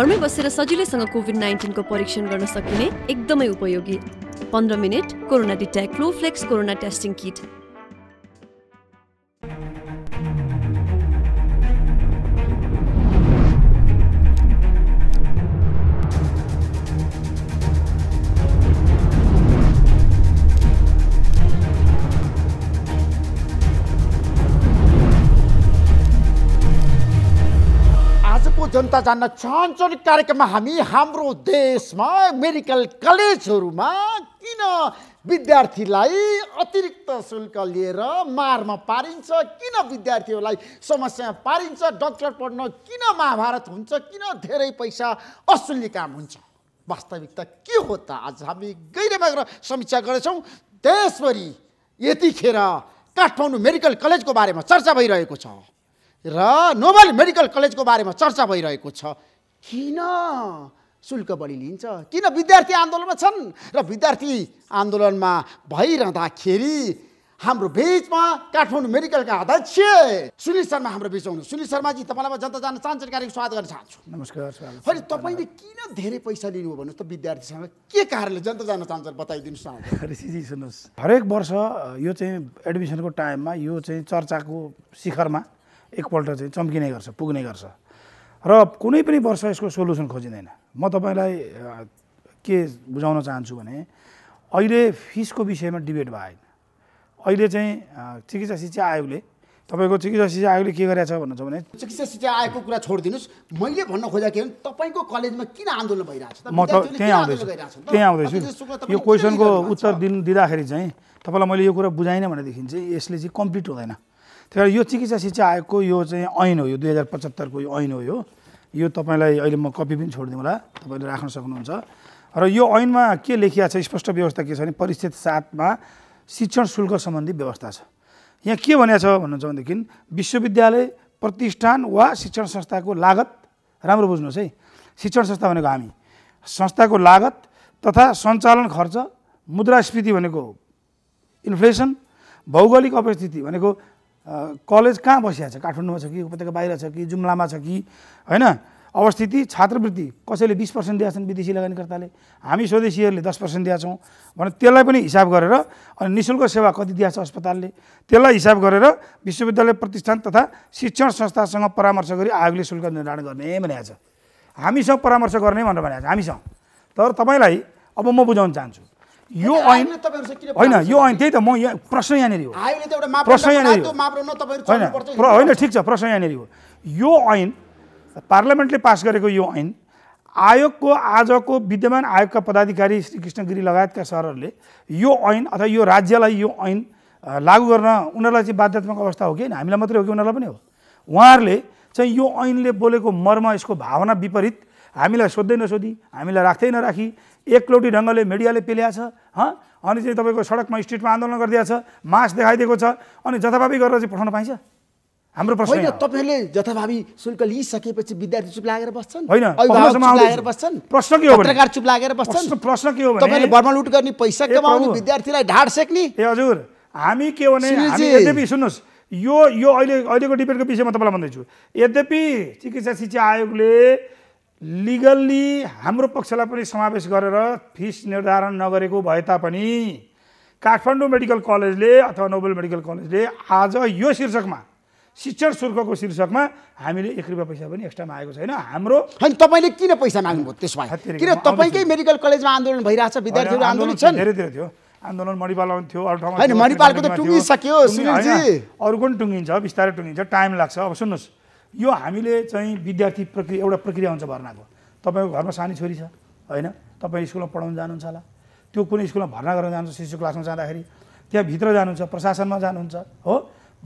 घरमै बसेर सजिलैसँग कोभिड नाइन्टिनको परीक्षण गर्न सकिने एकदमै उपयोगी पन्ध्र minute corona detect flex corona testing kit जनता जान्न चाहन्छन् कार्यक्रममा हामी हाम्रो देशमा मेडिकल कलेजहरूमा किन विद्यार्थीलाई अतिरिक्त शुल्क लिएर मारमा पारिन्छ किन विद्यार्थीहरूलाई समस्या पारिन्छ डक्टर पढ्न किन महाभारत हुन्छ किन धेरै पैसा असुल्ने काम हुन्छ वास्तविकता के हो त आज हामी गहिरेमा गएर समीक्षा गर्दैछौँ देशभरि यतिखेर काठमाडौँ मेडिकल कलेजको बारेमा चर्चा भइरहेको छ र नोबल मेडिकल कलेजको बारेमा चर्चा भइरहेको छ किन शुल्क बढी लिन्छ किन विद्यार्थी आन्दोलनमा छन् र विद्यार्थी आन्दोलनमा भइरहँदाखेरि हाम्रो बिचमा काठमाडौँ मेडिकलका अध्यक्ष सुनिल शर्मा हाम्रो बिच आउनु सुनिल शर्माजी तपाईँलाई म जनता जान चाहन्छु कार्यक्रम स्वागत गर्न चाहन्छु नमस्कार होइन तपाईँले किन धेरै पैसा लिनुभयो भन्नुहोस् त विद्यार्थीसँग के कारणले जनता जान चाहन्छ बताइदिनुहोस् न ऋषिजी सुन्नुहोस् हरेक वर्ष यो चाहिँ एडमिसनको टाइममा यो चाहिँ चर्चाको शिखरमा एकपल्ट चाहिँ चम्किने गर्छ पुग्ने गर्छ र कुनै पनि वर्ष यसको सोल्युसन खोजिँदैन म तपाईँलाई के बुझाउन चाहन्छु भने अहिले फिसको विषयमा डिबेट भएन अहिले चाहिँ चिकित्सा शिक्षा आयोगले तपाईँको चिकित्सा शिक्षा आयोगले के गरेको छ भन्नुहुन्छ भने चिकित्सा शिक्षा आयोगको कुरा छोडिदिनुहोस् मैले भन्न खोजेको के तपाईँको कलेजमा किन आन्दोलन भइरहेको छ म त त्यहीँ आउँदैछु त्यहीँ आउँदैछु यो क्वेसनको उत्तर दिनु दिँदाखेरि चाहिँ तपाईँलाई मैले यो कुरा बुझाइनँ भनेदेखि चाहिँ यसले चाहिँ कम्प्लिट हुँदैन त्यही यो चिकित्सा शिक्षा आयोगको यो चाहिँ ऐन हो यो दुई हजार पचहत्तरको यो ऐन हो यो यो तपाईँलाई अहिले म कपी पनि छोडिदिउँला तपाईँले राख्न सक्नुहुन्छ र यो ऐनमा के लेखिया छ स्पष्ट व्यवस्था के छ भने परिस्थिति सातमा शिक्षण शुल्क सम्बन्धी व्यवस्था छ यहाँ के भनिएको छ भन्नुहुन्छ भनेदेखि विश्वविद्यालय प्रतिष्ठान वा शिक्षण संस्थाको लागत राम्रो बुझ्नुहोस् है शिक्षण संस्था भनेको हामी संस्थाको लागत तथा सञ्चालन खर्च मुद्रास्फीति भनेको इन्फ्लेसन भौगोलिक अपस्थिति भनेको कलेज कहाँ बसिया छ काठमाडौँमा छ कि उपत्यका बाहिर छ कि जुम्लामा छ कि होइन अवस्थिति छात्रवृत्ति कसैले बिस पर्सेन्ट दिएका छन् विदेशी लगानीकर्ताले हामी स्वदेशीहरूले दस पर्सेन्ट दिएका छौँ भने त्यसलाई पनि हिसाब गरेर अनि नि शुल्क सेवा कति दिएको छ अस्पतालले त्यसलाई हिसाब गरेर विश्वविद्यालय प्रतिष्ठान तथा शिक्षण संस्थासँग परामर्श गरी आयोगले शुल्क निर्धारण गर्ने भनेको छ हामीसँग परामर्श गर्ने भनेर भनेको छ हामीसँग तर तपाईँलाई अब म बुझाउन चाहन्छु यो ऐन होइन यो ऐन त्यही त म यहाँ प्रश्न यहाँनिर हो प्रश्न यहाँनिर होइन होइन ठिक छ प्रश्न यहाँनिर हो यो ऐन पार्लियामेन्टले पास गरेको यो ऐन आयोगको आजको विद्यमान आयोगका पदाधिकारी श्री कृष्ण लगायतका सरहरूले यो ऐन अथवा यो राज्यलाई यो ऐन लागू गर्न उनीहरूलाई चाहिँ बाध्यात्मक अवस्था हो कि होइन हामीलाई मात्रै हो कि उनीहरूलाई पनि हो उहाँहरूले चाहिँ यो ऐनले बोलेको मर्म यसको भावना विपरीत हामीलाई सोध्दै नसोधी हामीलाई राख्दै नराखी एकलौटी ढङ्गले मिडियाले पेल्याएको छ हँ अनि चाहिँ तपाईँको सडकमा स्ट्रिटमा आन्दोलन गरिदिएको छ मास्क देखाइदिएको छ अनि जथाभावी गरेर चाहिँ पठाउन पाइन्छ हाम्रो प्रश्न होइन तपाईँहरूले जथाभावी शुल्क लिइसकेपछि विद्यार्थी चुप लागेर बस्छन् होइन लागेर बस्छन् प्रश्न के हो पत्रकार चुप लागेर बस्छन् प्रश्न के हो तपाईँले बर्मलुट गर्ने पैसा कमाउने विद्यार्थीलाई ढाड सेक्ने ए हजुर हामी के हो भने यद्यपि सुन्नुहोस् यो यो अहिले अहिलेको डिबेटको विषयमा तपाईँलाई भन्दैछु यद्यपि चिकित्सा शिक्षा आयोगले लिगल्ली हाम्रो पक्षलाई पनि समावेश गरेर फिस निर्धारण नगरेको भए तापनि काठमाडौँ मेडिकल कलेजले अथवा नोबेल मेडिकल कलेजले आज यो शीर्षकमा शिक्षण शुल्कको शीर्षकमा हामीले एक रुपियाँ पैसा पनि एक्स्ट्रा मागेको छैन हाम्रो होइन तपाईँले किन पैसा माग्नुभयो त्यसमा किन तपाईँकै मेडिकल कलेजमा आन्दोलन भइरहेछ विद्यार्थीहरू आन्दोलित छन् धेरै थियो आन्दोलन मणिपालमा थियो अरू ठाउँमा मणिपालको त टुङ्गिसक्यो अरू पनि टुङ्गिन्छ बिस्तारै टुङ्गिन्छ टाइम लाग्छ अब सुन्नुहोस् यो हामीले चाहिँ विद्यार्थी प्रक्रिया एउटा प्रक्रिया हुन्छ भर्नाको तपाईँको घरमा सानी छोरी छ होइन तपाईँ स्कुलमा पढाउनु जानुहुन्छ होला त्यो कुनै स्कुलमा भर्ना गर्न जानुहुन्छ शिशु क्लासमा जाँदाखेरि त्यहाँभित्र जानुहुन्छ प्रशासनमा जानुहुन्छ हो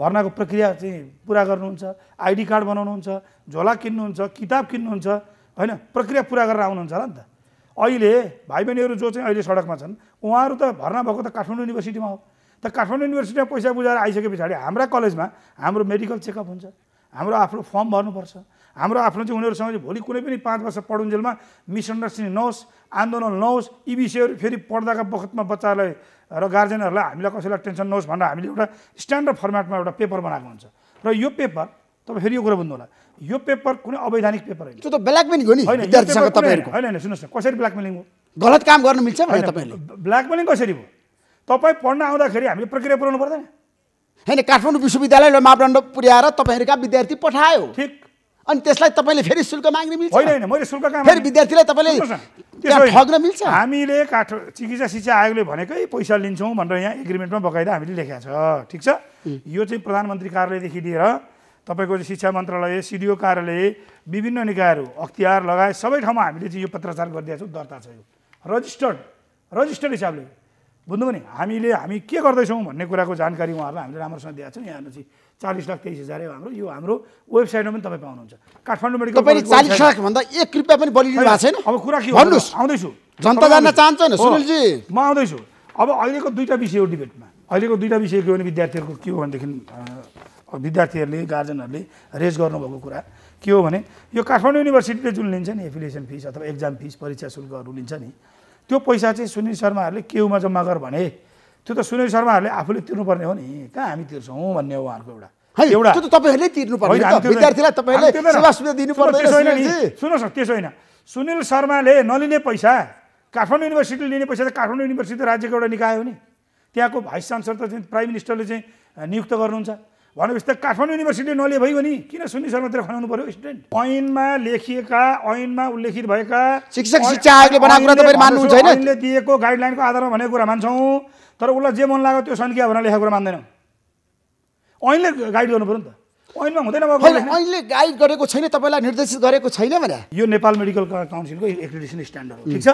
भर्नाको प्रक्रिया चाहिँ पुरा गर्नुहुन्छ आइडी कार्ड बनाउनुहुन्छ झोला किन्नुहुन्छ किताब किन्नुहुन्छ होइन प्रक्रिया पुरा गरेर आउनुहुन्छ होला नि त अहिले भाइ बहिनीहरू जो चाहिँ अहिले सडकमा छन् उहाँहरू त भर्ना भएको त काठमाडौँ युनिभर्सिटीमा हो त काठमाडौँ युनिभर्सिटीमा पैसा बुझाएर आइसके पछाडि हाम्रा कलेजमा हाम्रो मेडिकल चेकअप हुन्छ हाम्रो आफ्नो फर्म भर्नुपर्छ हाम्रो आफ्नो चाहिँ उनीहरूसँग चाहिँ भोलि कुनै पनि पाँच वर्ष पढुन्जेलमा मिसअन्डरस्ट्यान्डिङ नहोस् आन्दोलन नहोस् यी विषयहरू फेरि पढ्दाका बखतमा बच्चालाई र गार्जेनहरूलाई हामीलाई कसैलाई टेन्सन नहोस् भनेर हामीले एउटा स्ट्यान्डर्ड फर्मेटमा एउटा पेपर बनाएको हुन्छ र यो पेपर तपाईँ फेरि यो कुरा बुझ्नु होला यो पेपर कुनै अवैधानिक पेपर होइन त्यो त ब्ल्याकमेलिङ हो नि होइन होइन सुन्नुहोस् न कसरी ब्ल्याकमेलिङ हो गलत काम गर्न मिल्छ ब्ल्याकमेलिङ कसरी हो तपाईँ पढ्न आउँदाखेरि हामीले प्रक्रिया पुऱ्याउनु पर्दैन होइन काठमाडौँ विश्वविद्यालयले मापदण्ड पुर्याएर तपाईँहरूका विद्यार्थी पठायो ठिक अनि त्यसलाई तपाईँले फेरि शुल्क माग्ने मिल्छ होइन मैले शुल्क फेरि विद्यार्थीलाई तपाईँले ठग्न मिल्छ हामीले काठ चिकित्सा शिक्षा आयोगले भनेकै पैसा लिन्छौँ भनेर यहाँ एग्रिमेन्टमा बकाइदा हामीले लेखेको छ ठिक छ यो चाहिँ प्रधानमन्त्री कार्यालयदेखि लिएर तपाईँको शिक्षा मन्त्रालय सिडिओ कार्यालय विभिन्न निकायहरू अख्तियार लगायत सबै ठाउँमा हामीले चाहिँ यो पत्राचार गरिदिएको छौँ दर्ता छ यो रजिस्टर्ड रजिस्टर्ड हिसाबले बुझ्नुभयो नि हामीले हामी के गर्दैछौँ भन्ने कुराको जानकारी उहाँहरूलाई हामीले राम्रोसँग दिएको छौँ यहाँ चाहिँ चालिस लाख तेइस हजार हाम्रो यो हाम्रो वेबसाइटमा पनि तपाईँ पाउनुहुन्छ काठमाडौँ मेडिकल चालिस लाखभन्दा एक रुपियाँ पनि बलिनु भएको छैन अब कुरा के भन्नुहोस् आउँदैछु जनता जान्न चाहन्छ सुनिलजी म आउँदैछु अब अहिलेको दुईवटा विषय हो डिबेटमा अहिलेको दुईवटा विषय के हो भने विद्यार्थीहरूको के हो भनेदेखि विद्यार्थीहरूले गार्जेनहरूले रेज गर्नुभएको कुरा के हो भने यो काठमाडौँ युनिभर्सिटीले जुन लिन्छ नि एफिलिएसन फिस अथवा एक्जाम फिस परीक्षा शुल्कहरू लिन्छ नि त्यो पैसा चाहिँ सुनिल शर्माहरूले केमा जम्मा गर भने त्यो त सुनिल शर्माहरूले आफूले तिर्नुपर्ने हो नि कहाँ हामी तिर्छौँ भन्ने हो उहाँहरूको एउटा सुन्नुहोस् न त्यसो होइन सुनिल शर्माले नलिने पैसा काठमाडौँ युनिभर्सिटीले लिने पैसा त काठमाडौँ युनिभर्सिटी त राज्यको एउटा निकाय हो नि त्यहाँको भाइस चान्सलर त प्राइम मिनिस्टरले चाहिँ नियुक्त गर्नुहुन्छ भनेपछि त काठमाडौँ युनिभर्सिटी नलिए भयो नि किन सुन्नी शर्मातिर खनाउनु पर्यो स्टुडेन्ट ऐनमा लेखिएका ऐनमा उल्लेखित भएका शिक्षक शिक्षा आयोगले बनाएको कुरा ऐनले दिएको गाइडलाइनको आधारमा भनेको कुरा मान्छौँ तर उसलाई जे मन लाग्यो त्यो सङ्ख्या भनेर लेखेको कुरा मान्दैनौँ ऐनले गाइड गर्नु पऱ्यो नि त ऐनमा हुँदैन अहिले गाइड गरेको छैन तपाईँलाई निर्देशित गरेको छैन भने यो नेपाल मेडिकल काउन्सिलको एक्रिडेसन स्ट्यान्डर्ड हो ठिक छ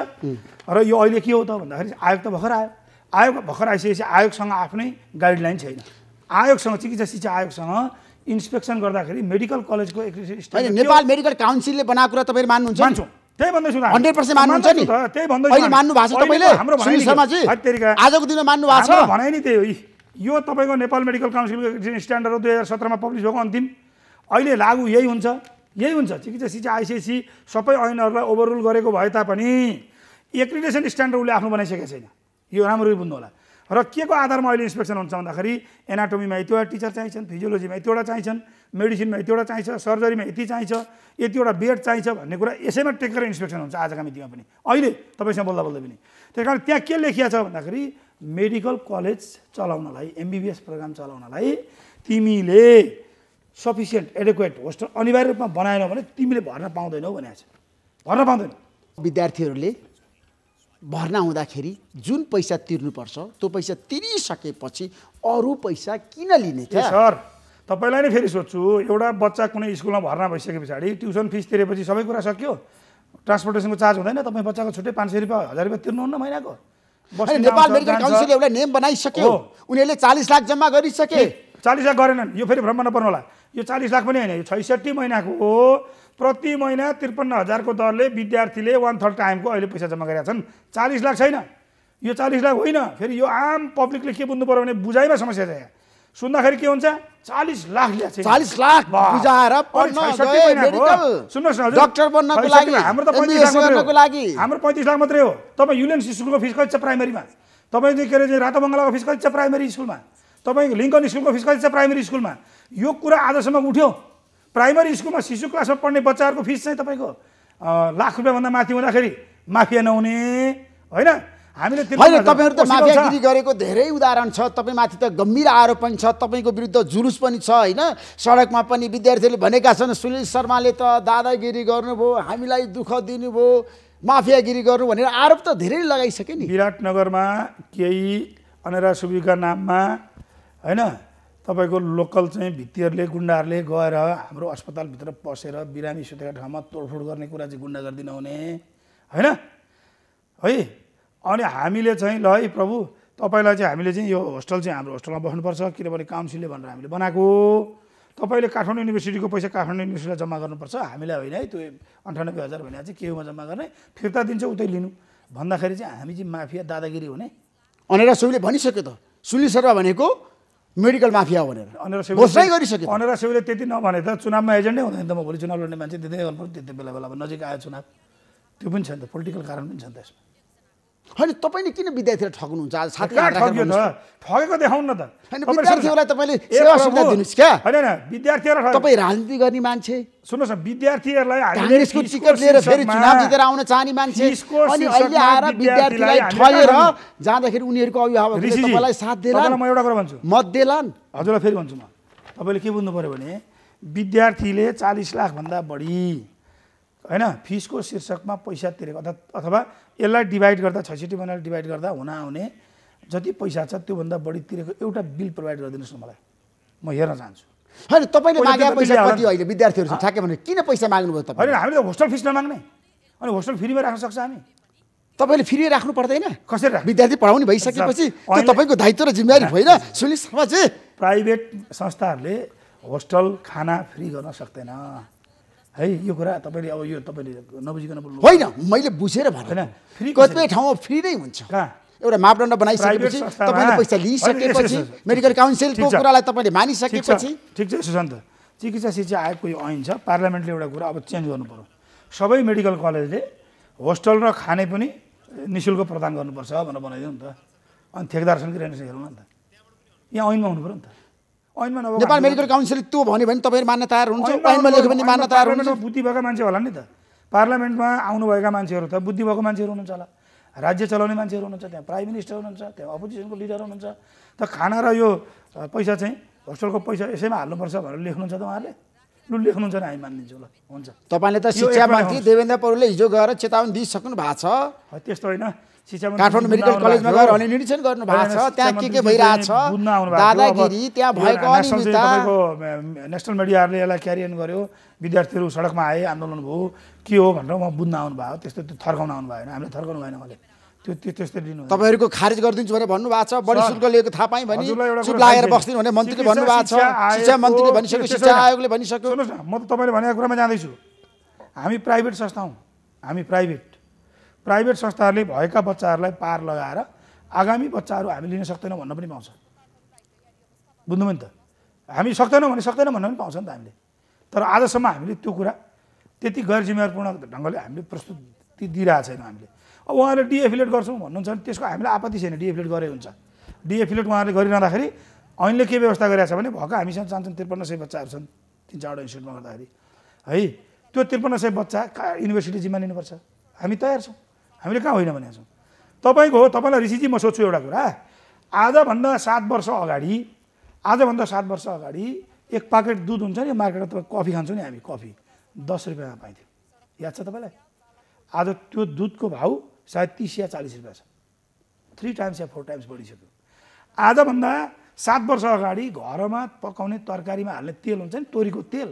र यो अहिले के हो त भन्दाखेरि आयोग त भर्खर आयो आयोग भर्खर आइसकेपछि आयोगसँग आफ्नै गाइडलाइन छैन आयोगसँग चिकित्सा शिक्षा आयोगसँग इन्सपेक्सन गर्दाखेरि मेडिकल कलेजको नेपाल मेडिकल काउन्सिलले बनाएको कुरा तपाईँ मान्नुहुन्छ मान्छु त्यही भन्दैछु हन्ड्रेड पर्सेन्ट मान्नुहुन्छ नि त्यही मान्नु भएको छ तपाईँले हाम्रो आजको दिनमा मान्नु भएको छ भने नि त्यही हो यो तपाईँको नेपाल मेडिकल काउन्सिलको स्ट्यान्डर्ड हो दुई हजार सत्रमा पब्लिस भएको अन्तिम अहिले लागु यही हुन्छ यही हुन्छ चिकित्सा शिक्षा आइसिएससी सबै ऐनहरूलाई ओभररुल गरेको भए तापनि एक्रिडेसन स्ट्यान्डर्ड उसले आफ्नो बनाइसकेको छैन यो राम्ररी बुझ्नु होला र के को आधारमा अहिले इन्सपेक्सन हुन्छ भन्दाखेरि एनाटोमीमा यतिवटा टिचर चाहिन्छन् फिजियोलोजीमा यतिवटा चाहिन्छन् मेडिसिनमा यतिवटा चाहिन्छ सर्जरीमा यति चाहिन्छ यतिवटा बेड चाहिन्छ भन्ने कुरा यसैमा टेकेर इन्सपेक्सन हुन्छ आजका मितिमा पनि अहिले तपाईँसँग बोल्दा बोल्दै पनि त्यस कारण त्यहाँ के लेखिया छ भन्दाखेरि मेडिकल कलेज चलाउनलाई एमबिबिएस प्रोग्राम चलाउनलाई तिमीले सफिसियन्ट एडुक्वेट होस्टल अनिवार्य रूपमा बनाएनौ भने तिमीले भर्न पाउँदैनौ भनेको छ भर्न पाउँदैनौ विद्यार्थीहरूले भर्ना हुँदाखेरि जुन पैसा तिर्नुपर्छ त्यो पैसा तिरिसकेपछि अरू पैसा किन लिने थियो सर तपाईँलाई नै फेरि सोध्छु एउटा बच्चा कुनै स्कुलमा भर्ना भइसके पछाडि ट्युसन फिस तिरेपछि सबै कुरा सक्यो ट्रान्सपोर्टेसनको चार्ज हुँदैन तपाईँ बच्चाको छुट्टै पाँच सय रुपियाँ हजार रुपियाँ तिर्नुहुन्न महिनाको नेपाल मेडिकल काउन्सिलले एउटा नेम बनाइसक्यो उनीहरूले चालिस लाख जम्मा गरिसके चालिस लाख गरेनन् यो फेरि भ्रम नपर्नु होला यो चालिस लाख पनि होइन यो छैसठी महिनाको हो प्रति महिना त्रिपन्न हजारको दरले विद्यार्थीले वान थर्ड टाइमको अहिले पैसा जम्मा गरेका छन् चालिस लाख छैन यो चालिस लाख होइन फेरि यो आम पब्लिकले के बुझ्नु पर्यो भने बुझाइमा समस्या छ यहाँ सुन्दाखेरि के हुन्छ चालिस लाख चालिस लाख बुझाएर सुन्नुहोस् न हाम्रो पैँतिस लाख मात्रै हो तपाईँ युनियन स्कुलको फिस कति छ प्राइमेरीमा तपाईँ के अरे रातो बङ्गलाको फिस कति छ प्राइमेरी स्कुलमा तपाईँ लिङ्कन स्कुलको फिस कति छ प्राइमेरी स्कुलमा यो कुरा आजसम्म उठ्यो प्राइमरी स्कुलमा शिशु क्लासमा पढ्ने बच्चाहरूको फिस चाहिँ तपाईँको लाख रुपियाँभन्दा माथि हुँदाखेरि माफिया नहुने होइन हामीले होइन तपाईँहरू त माफियागिरी गरेको धेरै उदाहरण छ तपाईँमाथि त गम्भीर आरोप पनि छ तपाईँको विरुद्ध जुलुस पनि छ होइन सडकमा पनि विद्यार्थीहरूले भनेका छन् सुनिल शर्माले त दादागिरी गर्नुभयो हामीलाई दुःख दिनुभयो माफियागिरी गर्नु भनेर आरोप त धेरै लगाइसक्यो नि विराटनगरमा केही अनेरा सुविका नाममा होइन तपाईँको लोकल चाहिँ भित्तीहरूले गुन्डाहरूले गएर हाम्रो अस्पतालभित्र पसेर बिरामी सुतेको ठाउँमा तोडफोड गर्ने कुरा चाहिँ गुन्डा गरिदिन हुने होइन है अनि हामीले चाहिँ ल है प्रभु तपाईँलाई चाहिँ हामीले चाहिँ यो होस्टल चाहिँ हाम्रो होस्टलमा बस्नुपर्छ किनभने काउन्सिलले भनेर हामीले बनाएको तपाईँले काठमाडौँ युनिभर्सिटीको पैसा काठमाडौँ युनिभर्सिटीलाई जम्मा गर्नुपर्छ हामीलाई होइन है त्यो अन्ठानब्बे हजार भनेर चाहिँ केमा जम्मा गर्ने फिर्ता दिन्छ उतै लिनु भन्दाखेरि चाहिँ हामी चाहिँ माफिया दादागिरी हुने भनेर सबैले भनिसक्यो त सुनिल शर्मा भनेको मेडिकल माफिया भनेर घोषणै गरिसक्यो अनरा सेवीले त्यति नभने त चुनावमा एजेन्डै हुँदैन त म भोलि चुनाव लड्ने मान्छे त्यति गर्नु गर्नु त्यति बेला बेलामा नजिक आयो चुनाव त्यो पनि छ नि त पोलिटिकल कारण पनि छ नि त यसमा होइन तपाईँले किन विद्यार्थीलाई ठग्नुहुन्छ आज साथी ठगेको देखाउनु न त होइन विद्यार्थीहरूलाई तपाईँले सेवा सुविधा दिनुहोस् क्या होइन विद्यार्थीहरूलाई तपाईँ राजनीति गर्ने मान्छे सुन्नुहोस् न विद्यार्थीहरूलाई काङ्ग्रेसको टिकट लिएर फेरि चुनाव जितेर आउन चाहने मान्छे अनि अहिले आएर विद्यार्थीलाई ठगेर जाँदाखेरि उनीहरूको अभिभावकले साथ दिएला म एउटा कुरा भन्छु मत दिएलान् हजुरलाई फेरि भन्छु म तपाईँले के बुझ्नु पऱ्यो भने विद्यार्थीले चालिस लाखभन्दा बढी होइन फिसको शीर्षकमा पैसा तिरेको अर्थात् अथवा यसलाई डिभाइड गर्दा छैसठी बनाएर डिभाइड गर्दा हुन आउने जति पैसा छ त्योभन्दा बढी तिरेको एउटा बिल प्रोभाइड गरिदिनुहोस् न मलाई म हेर्न चाहन्छु होइन तपाईँले मागेको पैसा कति अहिले विद्यार्थीहरू भने किन पैसा माग्नुभयो तपाईँ होइन हामीले त होस्टल फिस नमाग्ने अनि होस्टल फ्रीमा राख्न सक्छ हामी तपाईँले फ्री राख्नु पर्दैन कसरी विद्यार्थी पढाउने भइसकेपछि तपाईँको दायित्व र जिम्मेवारी होइन सुनिल प्राइभेट संस्थाहरूले होस्टल खाना फ्री गर्न सक्दैन है यो कुरा तपाईँले अब यो तपाईँले नबुझिकन बोल्नु होइन मैले बुझेर भने कतिपय ठाउँमा फ्री नै हुन्छ कहाँ एउटा मापदण्ड बनाइसकेपछि तपाईँले पैसा लिइसकेपछि मेडिकल काउन्सिलको कुरालाई तपाईँले मानिसकेपछि ठिक छ सुशान्त चिकित्सा शिक्षा आयोगको यो ऐन छ पार्लियामेन्टले एउटा कुरा अब चेन्ज गर्नु पऱ्यो सबै मेडिकल कलेजले होस्टल र खाने पनि नि शुल्क प्रदान गर्नुपर्छ भनेर बनाइदियो नि त अनि ठेकदारसँग हेर्नुहोस् हेरौँ न त यहाँ ऐनमा हुनु पऱ्यो नि त नेपाल मेडिकल काउन्सिल त्यो भन्यो भने तपाईँहरू मान्न तयार हुन्छ ऐनमा लेख्यो भने मान्न तयार हुनुहुन्छ बुद्धि भएको मान्छे होला नि त पार्लियामेन्टमा आउनुभएका मान्छेहरू त बुद्धि भएको मान्छेहरू हुनुहुन्छ होला राज्य चलाउने मान्छेहरू हुनुहुन्छ त्यहाँ प्राइम मिनिस्टर हुनुहुन्छ त्यहाँ अपोजिसनको लिडर हुनुहुन्छ त खाना र यो पैसा चाहिँ होस्टलको पैसा यसैमा हाल्नुपर्छ भनेर लेख्नुहुन्छ त उहाँहरूले लु लेख्नुहुन्छ नि हामी मानिदिन्छौँ ल हुन्छ तपाईँले त शिक्षामाथि देवेन्द्र पौडेलले हिजो गएर चेतावनी दिइसक्नु भएको छ त्यस्तो होइन काठमाडौँ मेडिकल कलेजमा गएर अनि निरीक्षण गर्नु भएको छ त्यहाँ के के भइरहेछ दादागिरी त्यहाँ भएको नेसनल मिडियाहरूले यसलाई क्यारियन गर्यो विद्यार्थीहरू सडकमा आए आन्दोलन भयो के हो भनेर उहाँ बुझ्न आउनुभयो त्यस्तो त्यो थर्काउन आउनु भएन हामीले थर्काउनु भएन उहाँले त्यो त्यो त्यस्तो लिनु तपाईँहरूको खारेज गरिदिन्छु भनेर भन्नुभएको छ बढी शुल्क लिएको थाहा पाएँ भने चुप लागेर बस्दिनु भने मन्त्रीले भन्नुभएको छ शिक्षा मन्त्रीले भनिसक्यो शिक्षा आयोगले भनिसक्यो म त तपाईँले भनेको कुरामा जाँदैछु हामी प्राइभेट संस्था हौँ हामी प्राइभेट प्राइभेट संस्थाहरूले भएका बच्चाहरूलाई पार लगाएर आगामी बच्चाहरू हामी लिन सक्दैनौँ भन्न पनि पाउँछ बुझ्नुभयो नि त हामी सक्दैनौँ भने सक्दैनौँ भन्न पनि पाउँछ नि त हामीले तर आजसम्म हामीले त्यो कुरा त्यति गैर जिम्मेवारपूर्ण ढङ्गले हामीले प्रस्तुति दिइरहेको छैनौँ हामीले अब उहाँहरूले डिएफिलेट गर्छौँ भन्नुहुन्छ भने त्यसको हामीलाई आपत्ति छैन डिएफिलेट गरे हुन्छ डिएफिलेट उहाँहरूले गरिरहँदाखेरि ऐनले के व्यवस्था गरेको छ भने भएको हामीसँग चार त्रिपन्न सय बच्चाहरू छन् तिन चारवटा इन्स्टिट्युटमा गर्दाखेरि है त्यो त्रिपन्न सय बच्चा युनिभर्सिटी जिम्मा लिनुपर्छ हामी तयार छौँ हामीले कहाँ होइन भनेको छौँ तपाईँको तपाईँलाई ऋषिजी म सोध्छु एउटा कुरा आजभन्दा सात वर्ष अगाडि आजभन्दा सात वर्ष अगाडि एक पाकेट दुध हुन्छ नि मार्केटमा तपाईँ कफी खान्छौँ नि हामी कफी दस रुपियाँमा पाइन्थ्यो याद छ तपाईँलाई आज त्यो दुधको भाउ सायद तिस या चालिस रुपियाँ छ थ्री टाइम्स या फोर टाइम्स बढिसक्यो आजभन्दा सात वर्ष अगाडि घरमा पकाउने तरकारीमा हाल्ने तेल हुन्छ नि तोरीको तेल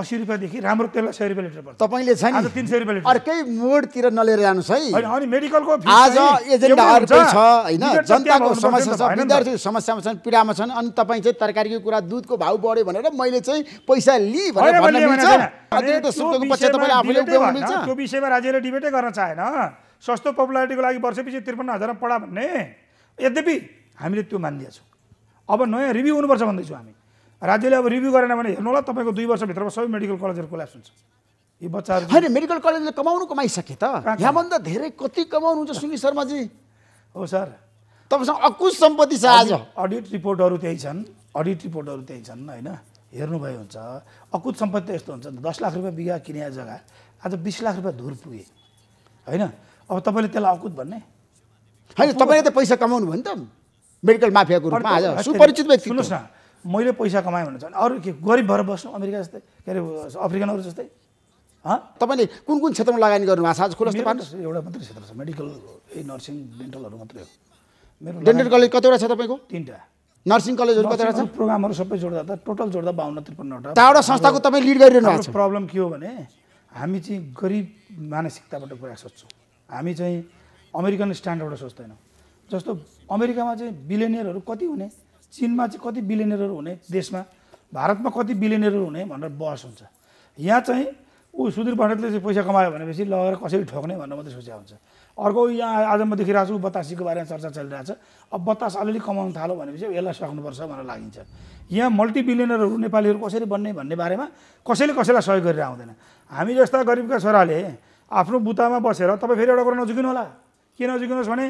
असी रुपियाँदेखि राम्रो तेललाई सय रुपियाँ लिटर पर्छ तपाईँले छ नि तिन सय रुपियाँ अर्कै मोडतिर नलिएर जानुहोस् है अनि मेडिकलको आज एजेन्डा अर्कै छ होइन जनताको समस्या छ विद्यार्थीको समस्यामा छन् पीडामा छन् अनि तपाईँ चाहिँ तरकारीको कुरा दुधको भाउ बढ्यो भनेर मैले चाहिँ पैसा लिएँ भनेर भन्न मिल्छ त्यो विषयमा राज्यले डिबेटै गर्न चाहेन सस्तो पपुलारिटीको लागि वर्षपछि त्रिपन्न हजारमा पढा भन्ने यद्यपि हामीले त्यो मानिदिएछौँ अब नयाँ रिभ्यू हुनुपर्छ भन्दैछौँ हामी राज्यले अब रिभ्यू गरेन भने हेर्नु होला तपाईँको दुई वर्षभित्रमा सबै मेडिकल कलेजहरू कोल्याप्स हुन्छ यी बच्चाहरू होइन मेडिकल कलेजले कमाउनु कमाइसके त यहाँभन्दा धेरै कति कमाउनु कमाउनुहुन्छ सुनिल शर्माजी हो सर तपाईँसँग अकुस सम्पत्ति छ आज अडिट रिपोर्टहरू त्यही छन् अडिट रिपोर्टहरू त्यही छन् होइन हेर्नुभयो हुन्छ अकुत सम्पत्ति यस्तो हुन्छ नि दस लाख रुपियाँ बिगा किने जग्गा आज बिस लाख रुपियाँ धुर पुगे होइन अब तपाईँले त्यसलाई अकुत भन्ने होइन तपाईँले त पैसा कमाउनु भयो नि त मेडिकल माफियाको रूपमा आज सुपरिचित व्यक्ति सुन्नुहोस् न मैले पैसा कमाएँ भने छ अरू के गरिब भएर बस्नु अमेरिका जस्तै के अरे अफ्रिकनहरू जस्तै तपाईँले कुन कुन क्षेत्रमा लगानी गर्नुभएको छ आज खुला एउटा मात्रै क्षेत्र छ मेडिकल ए नर्सिङ डेन्टलहरू मात्रै हो मेरो डेन्टल कलेज कतिवटा छ तपाईँको तिनवटा नर्सिङ कलेजहरू कतिवटा छ प्रोग्रामहरू सबै जोड्दा त टोटल जोड्दा बाहन्न त्रिपन्नवटा चारवटा संस्थाको तपाईँ लिड गरिरहनु भएको छ प्रब्लम के हो भने हामी चाहिँ गरिब मानसिकताबाट कुरा सोध्छौँ हामी चाहिँ अमेरिकन स्ट्यान्डर्डबाट सोच्दैनौँ जस्तो अमेरिकामा चाहिँ बिलेनियरहरू कति हुने चिनमा चाहिँ कति बिलियनरहरू हुने देशमा भारतमा कति बिलियनरहरू हुने भनेर बहस हुन्छ यहाँ चाहिँ ऊ सुधीर भण्डारीले चाहिँ पैसा कमायो भनेपछि लगेर कसरी ठोक्ने भनेर मात्रै सोचेको हुन्छ अर्को यहाँ आज म देखिरहेको छु बतासीको बारेमा चर्चा चलिरहेछ अब बतास अलिअलि कमाउनु थाल्यो भनेपछि यसलाई सक्नुपर्छ भनेर लागिन्छ यहाँ मल्टिबिलियनरहरू नेपालीहरू कसरी बन्ने भन्ने बारेमा कसैले कसैलाई सहयोग गरेर आउँदैन हामी जस्ता गरिबका छोराले आफ्नो बुतामा बसेर तपाईँ फेरि एउटा कुरा नझुकिनु होला के नझुकिनुहोस् भने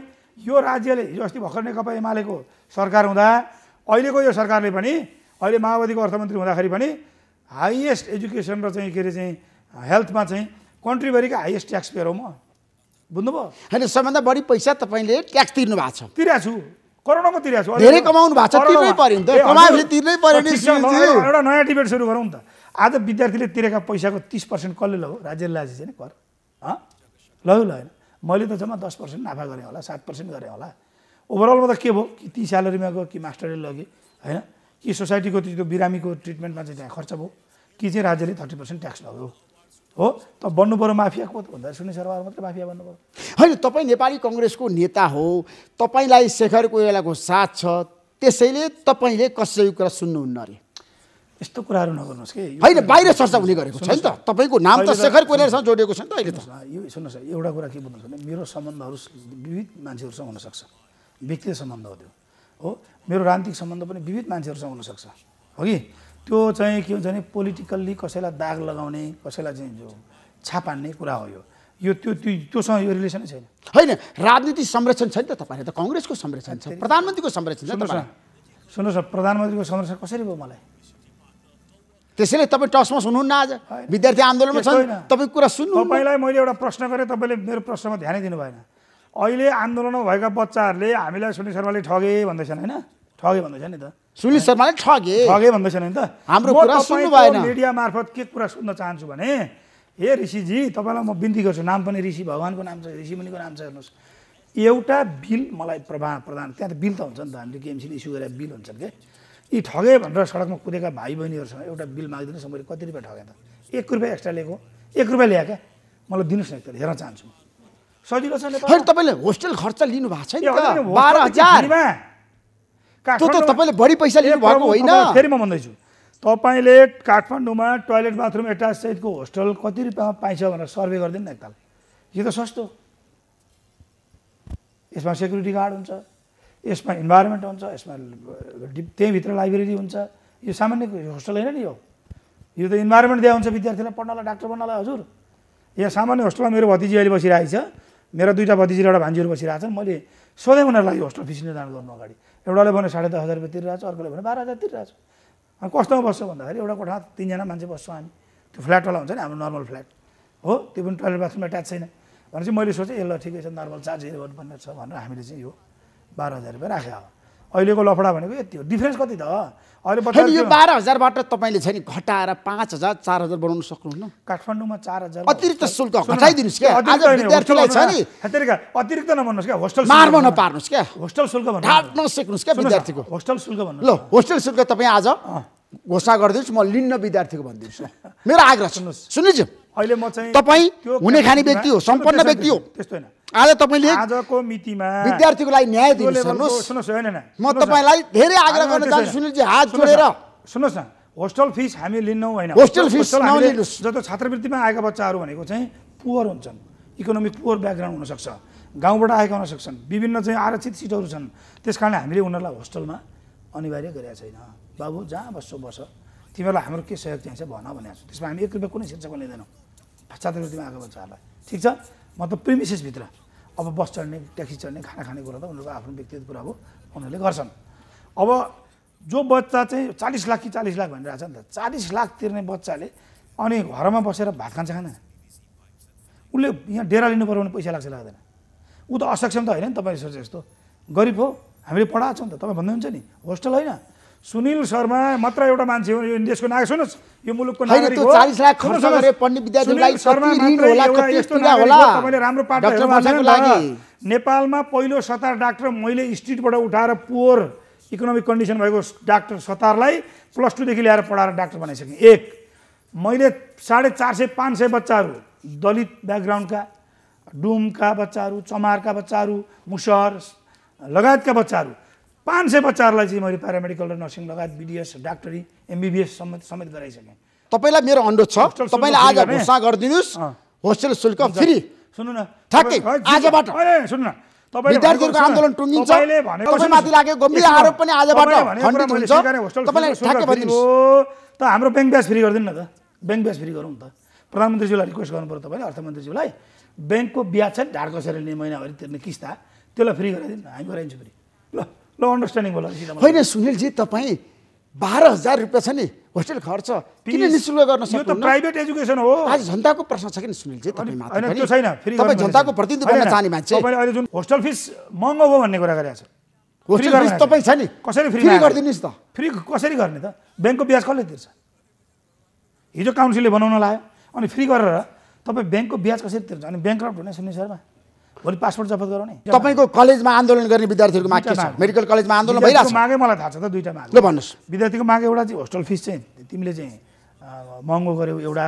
यो राज्यले हिजो अस्ति भर्खर नेकपा एमालेको सरकार हुँदा अहिलेको यो सरकारले पनि अहिले माओवादीको अर्थमन्त्री हुँदाखेरि पनि हाइएस्ट एजुकेसन र चाहिँ के अरे चाहिँ हेल्थमा चाहिँ कन्ट्रीभरिकै हाइएस्ट ट्याक्स पेयर हो म बुझ्नुभयो होइन सबभन्दा बढी पैसा तपाईँले ट्याक्स तिर्नु भएको छ तिरेको छु करोडौँमा तिरेको छु धेरै कमाउनु भएको छ तिर्नै पर्यो नि त तिर्नै पर्यो नि एउटा नयाँ डिबेट सुरु गरौँ त आज विद्यार्थीले तिरेका पैसाको तिस पर्सेन्ट कसले लग राज्यले लाजे चाहिँ कर ल मैले त जम्मा दस पर्सेन्ट नाफा गरेँ होला सात पर्सेन्ट गरेँ होला ओभरअलमा त के भयो कि ती स्यालेरीमा गयो कि मास्टरले लग्यो होइन कि सोसाइटीको त्यो बिरामीको ट्रिटमेन्टमा चाहिँ त्यहाँ खर्च भयो कि चाहिँ राज्यले थर्टी पर्सेन्ट ट्याक्स लग्यो हो त बन्नु पऱ्यो माफिया को भन्दा सुन्ने सरकार मात्रै माफिया बन्नु पऱ्यो होइन तपाईँ नेपाली कङ्ग्रेसको नेता हो तपाईँलाई शेखर कोइरालाको साथ छ त्यसैले तपाईँले कसैको कुरा सुन्नुहुन्न अरे यस्तो कुराहरू नगर्नुहोस् कि होइन बाहिर चर्चा हुने गरेको छ छैन त तपाईँको नाम त शेखर कोइरालासँग जोडिएको छ नि त अहिले त यो सुन्नुहोस् एउटा कुरा के भन्नुहोस् भने मेरो सम्बन्धहरू विविध मान्छेहरूसँग हुनसक्छ व्यक्तिगत सम्बन्ध हो त्यो हो मेरो राजनीतिक सम्बन्ध पनि विविध मान्छेहरूसँग हुनसक्छ हो कि त्यो चाहिँ के हुन्छ भने पोलिटिकल्ली कसैलाई दाग लगाउने कसैलाई चाहिँ जो छापान्ने कुरा हो यो यो त्यो त्यो त्योसँग यो रिलेसनै छैन होइन राजनीति संरक्षण छ नि त तपाईँले त कङ्ग्रेसको संरक्षण छ प्रधानमन्त्रीको संरक्षण छ सुन्नुहोस् न प्रधानमन्त्रीको संरक्षण कसरी भयो मलाई त्यसैले तपाईँ टसमस हुनुहुन्न आज विद्यार्थी आन्दोलनमा छन् तपाईँको कुरा सुन्नु तपाईँलाई मैले एउटा प्रश्न गरेँ तपाईँले मेरो प्रश्नमा ध्यानै दिनु भएन अहिले आन्दोलनमा भएका बच्चाहरूले हामीलाई सुनिल शर्माले ठगे भन्दैछन् होइन ठगे भन्दैछ नि त सुनिल शर्माले ठगे ठगे भन्दैछन् नि त हाम्रो मिडिया मार्फत के कुरा सुन्न चाहन्छु भने हे ऋषिजी तपाईँलाई म बिन्ती गर्छु नाम पनि ऋषि भगवान्को नाम छ ऋषिमुनिको नाम छ हेर्नुहोस् एउटा बिल मलाई प्रभा प्रधान त्यहाँ त बिल त हुन्छ नि त हामीले केएमसीले इस्यु गरेर बिल हुन्छ क्या यी ठगे भनेर सडकमा कुदेका भाइ बहिनीहरूसँग एउटा बिल मागिदिनुहोस् मैले कति रुपियाँ ठगेँ त एक रुपियाँ एक्स्ट्रा लिएको एक रुपियाँ ल्याएँ क्या मलाई दिनुहोस् न एकचोटि हेर्न चाहन्छु म सजिलो छ तपाईँले होस्टेल खर्च लिनु भएको छैन बाह्र हजार त्यो त तपाईँले बढी पैसा लिनु भएको होइन फेरि म भन्दैछु तपाईँले काठमाडौँमा टोयलेट बाथरुम सहितको होस्टेल कति रुपियाँमा पाइन्छ भनेर सर्वे गरिदिनु न एकताल यो त सस्तो यसमा सेक्युरिटी गार्ड हुन्छ यसमा इन्भाइरोमेन्ट हुन्छ यसमा त्यहीँभित्र लाइब्रेरी हुन्छ यो सामान्य होस्टेल होइन नि यो यो त इन्भाइरोमेन्ट दिया हुन्छ विद्यार्थीलाई पढ्नलाई डाक्टर बन्नलाई हजुर यहाँ सामान्य होस्टेलमा मेरो भतिजी अहिले बसिरहेको छ मेरा दुईवटा र एउटा भान्जीहरू बसिरहेछन् मैले सधैँ उनीहरूलाई होस्टल फिस नै जानु गर्नु अगाडि एउटाले भने साढे दस हजार रुपियाँ तिरिरहेको छ अर्कोले भने बाह्र हजार तिरिरहेको छ अनि कस्तोमा बस्छ भन्दाखेरि एउटा कोठामा तिनजना मान्छे बस्छौँ हामी त्यो फ्ल्याटवाला हुन्छ नि हाम्रो नर्मल फ्ल्याट हो त्यो पनि टोइलेट बाथरुम एट्याच छैन भनेपछि मैले सोचेँ ल ठिकै छ नर्मल चार्ज गर्नुपर्ने छ भनेर हामीले चाहिँ यो बाह्र हजार रुपियाँ राखेको अहिलेको लफडा भनेको यति हो डिफ्रेन्स कति त अहिले यो बाह्र हजारबाट तपाईँले छ नि घटाएर पाँच हजार चार हजार बनाउनु सक्नुहुन्न काठमाडौँमा चार हजार अतिरिक्त शुल्क घटाइदिनुहोस् क्या अतिरिक्त नभन्नुहोस् क्या होस्टल मार्न नपार्नुहोस् क्या होस्टल शुल्क ढाट्न सिक्नुहोस् क्या विद्यार्थीको होस्टल शुल्क भन्नु ल होस्टल शुल्क तपाईँ आज घोषणा गरिदिन्छु म लिन्न विद्यार्थीको भनिदिन्छु मेरो आग्रह सुन्नुहोस् सुन्नुहोस् अहिले म चाहिँ तपाईँ हुने खाने व्यक्ति हो सम्पन्न व्यक्ति हो त्यस्तो होइन आज तपाईँले आजको मितिमा विद्यार्थीको लागि न्याय दिनुहोस् सुन्नुहोस् होइन म तपाईँलाई धेरै आग्रह गर्न चाहन्छु सुनिलजी हात जोडेर सुन्नुहोस् न होस्टल फिस हामी लिन्नौँ होइन होस्टल फिस जस्तो छात्रवृत्तिमा आएका बच्चाहरू भनेको चाहिँ पुवर हुन्छन् इकोनोमिक पुवर ब्याकग्राउन्ड हुनसक्छ गाउँबाट आएका हुन सक्छन् विभिन्न चाहिँ आरक्षित सिटहरू छन् त्यस कारणले हामीले उनीहरूलाई होस्टलमा अनिवार्य गरेका छैन बाबु जहाँ बस्छौ बस तिमीहरूलाई हाम्रो के सहयोग चाहिन्छ भन भनेको छु त्यसमा हामी एक रुपियाँ कुनै शिक्षकमा लिँदैनौँ छात्रवृत्तिमा आएको बच्चाहरूलाई ठिक छ म मतलब प्रिमिसेसभित्र अब बस चढ्ने ट्याक्सी चढ्ने खाना खाने कुरा त उनीहरूको आफ्नो व्यक्तिगत कुरा हो उनीहरूले गर्छन् अब जो बच्चा चाहिँ चालिस लाख कि चालिस लाख भनिरहेको छ नि त चालिस लाख तिर्ने बच्चाले अनि घरमा बसेर भात खान्छ खाने उसले यहाँ डेरा लिनु पऱ्यो भने पैसा लाग्छ लाग्दैन ऊ त असक्षम त होइन नि तपाईँले सोचे जस्तो गरिब हो हामीले पढाएको छौँ त तपाईँ भन्दै हुन्छ नि होस्टल होइन सुनिल शर्मा मात्र एउटा मान्छे हो यो देशको नागरिक सुन्नुहोस् यो मुलुकको नागरिक हो तपाईँले राम्रो पाठ नेपालमा पहिलो सतार डाक्टर मैले स्ट्रिटबाट उठाएर पोवर इकोनोमिक कन्डिसन भएको डाक्टर सतारलाई प्लस टूदेखि ल्याएर पढाएर डाक्टर बनाइसकेँ एक मैले साढे चार सय पाँच सय बच्चाहरू दलित ब्याकग्राउन्डका डुमका बच्चाहरू चमारका बच्चाहरू मुसहर लगायतका बच्चाहरू पाँच सय बच्चाहरूलाई चाहिँ मैले प्यारामेडिकल र नर्सिङ लगायत बिडिएस डाक्टरी एमबिबिएस समेत गराइसकेँ तपाईँलाई मेरो अनुरोध छ तपाईँले आज घोषणा गरिदिनुहोस् होस्टेल शुल्क फ्री सुन्नु न ठ्याक्कै आजबाट सुन्नु न आन्दोलन टुङ्गिन्छ लागेको गम्भीर आरोप पनि आजबाट हुन्छ त हाम्रो ब्याङ्क ब्याज फ्री गरिदिनु न त ब्याङ्क ब्याज फ्री गरौँ त प्रधानमन्त्रीज्यूलाई रिक्वेस्ट गर्नु पऱ्यो तपाईँले अर्थमन्त्रीज्यूलाई ब्याङ्कको ब्याज छ ढाड कसेर लिने महिनाभरि तिर्ने किस्ता त्यसलाई फ्री गराइदिनु हामी गराइदिन्छु फेरि ल ल अन्डरस्ट्यान्डिङ होला होइन सुनिलजी तपाईँ बाह्र हजार रुपियाँ छ नि होस्टेल खर्च किन निशुल्क गर्न सक्नु प्राइभेट एजुकेसन हो आज जनताको प्रश्न छ कि सुनिलजी तपाईँ त्यो छैन तपाईँ जनताको प्रतिनिधि बन्न चाहने मान्छे तपाईँले अहिले जुन होस्टेल फिस महँगो हो भन्ने कुरा गरिरहेको छ होस्टेल फिस तपाईँ छ नि कसरी फ्री गरिदिनुहोस् त फ्री कसरी गर्ने त ब्याङ्कको ब्याज कसले तिर्छ हिजो काउन्सिलले बनाउन लायो अनि फ्री गरेर तपाईँ ब्याङ्कको ब्याज कसरी तिर्छ अनि ब्याङ्क हुने सुनिल शर्मा भोलि पासपोर्ट जफत गराउने तपाईँको कलेजमा आन्दोलन गर्ने विद्यार्थीहरूको माग के छ मेडिकल कलेजमा आन्दोलन भइरहेको मागै मलाई थाहा छ त दुईवटा माग ल भन्नुहोस् विद्यार्थीको माग एउटा चाहिँ होस्टल फिस चाहिँ तिमीले चाहिँ महँगो गऱ्यौ एउटा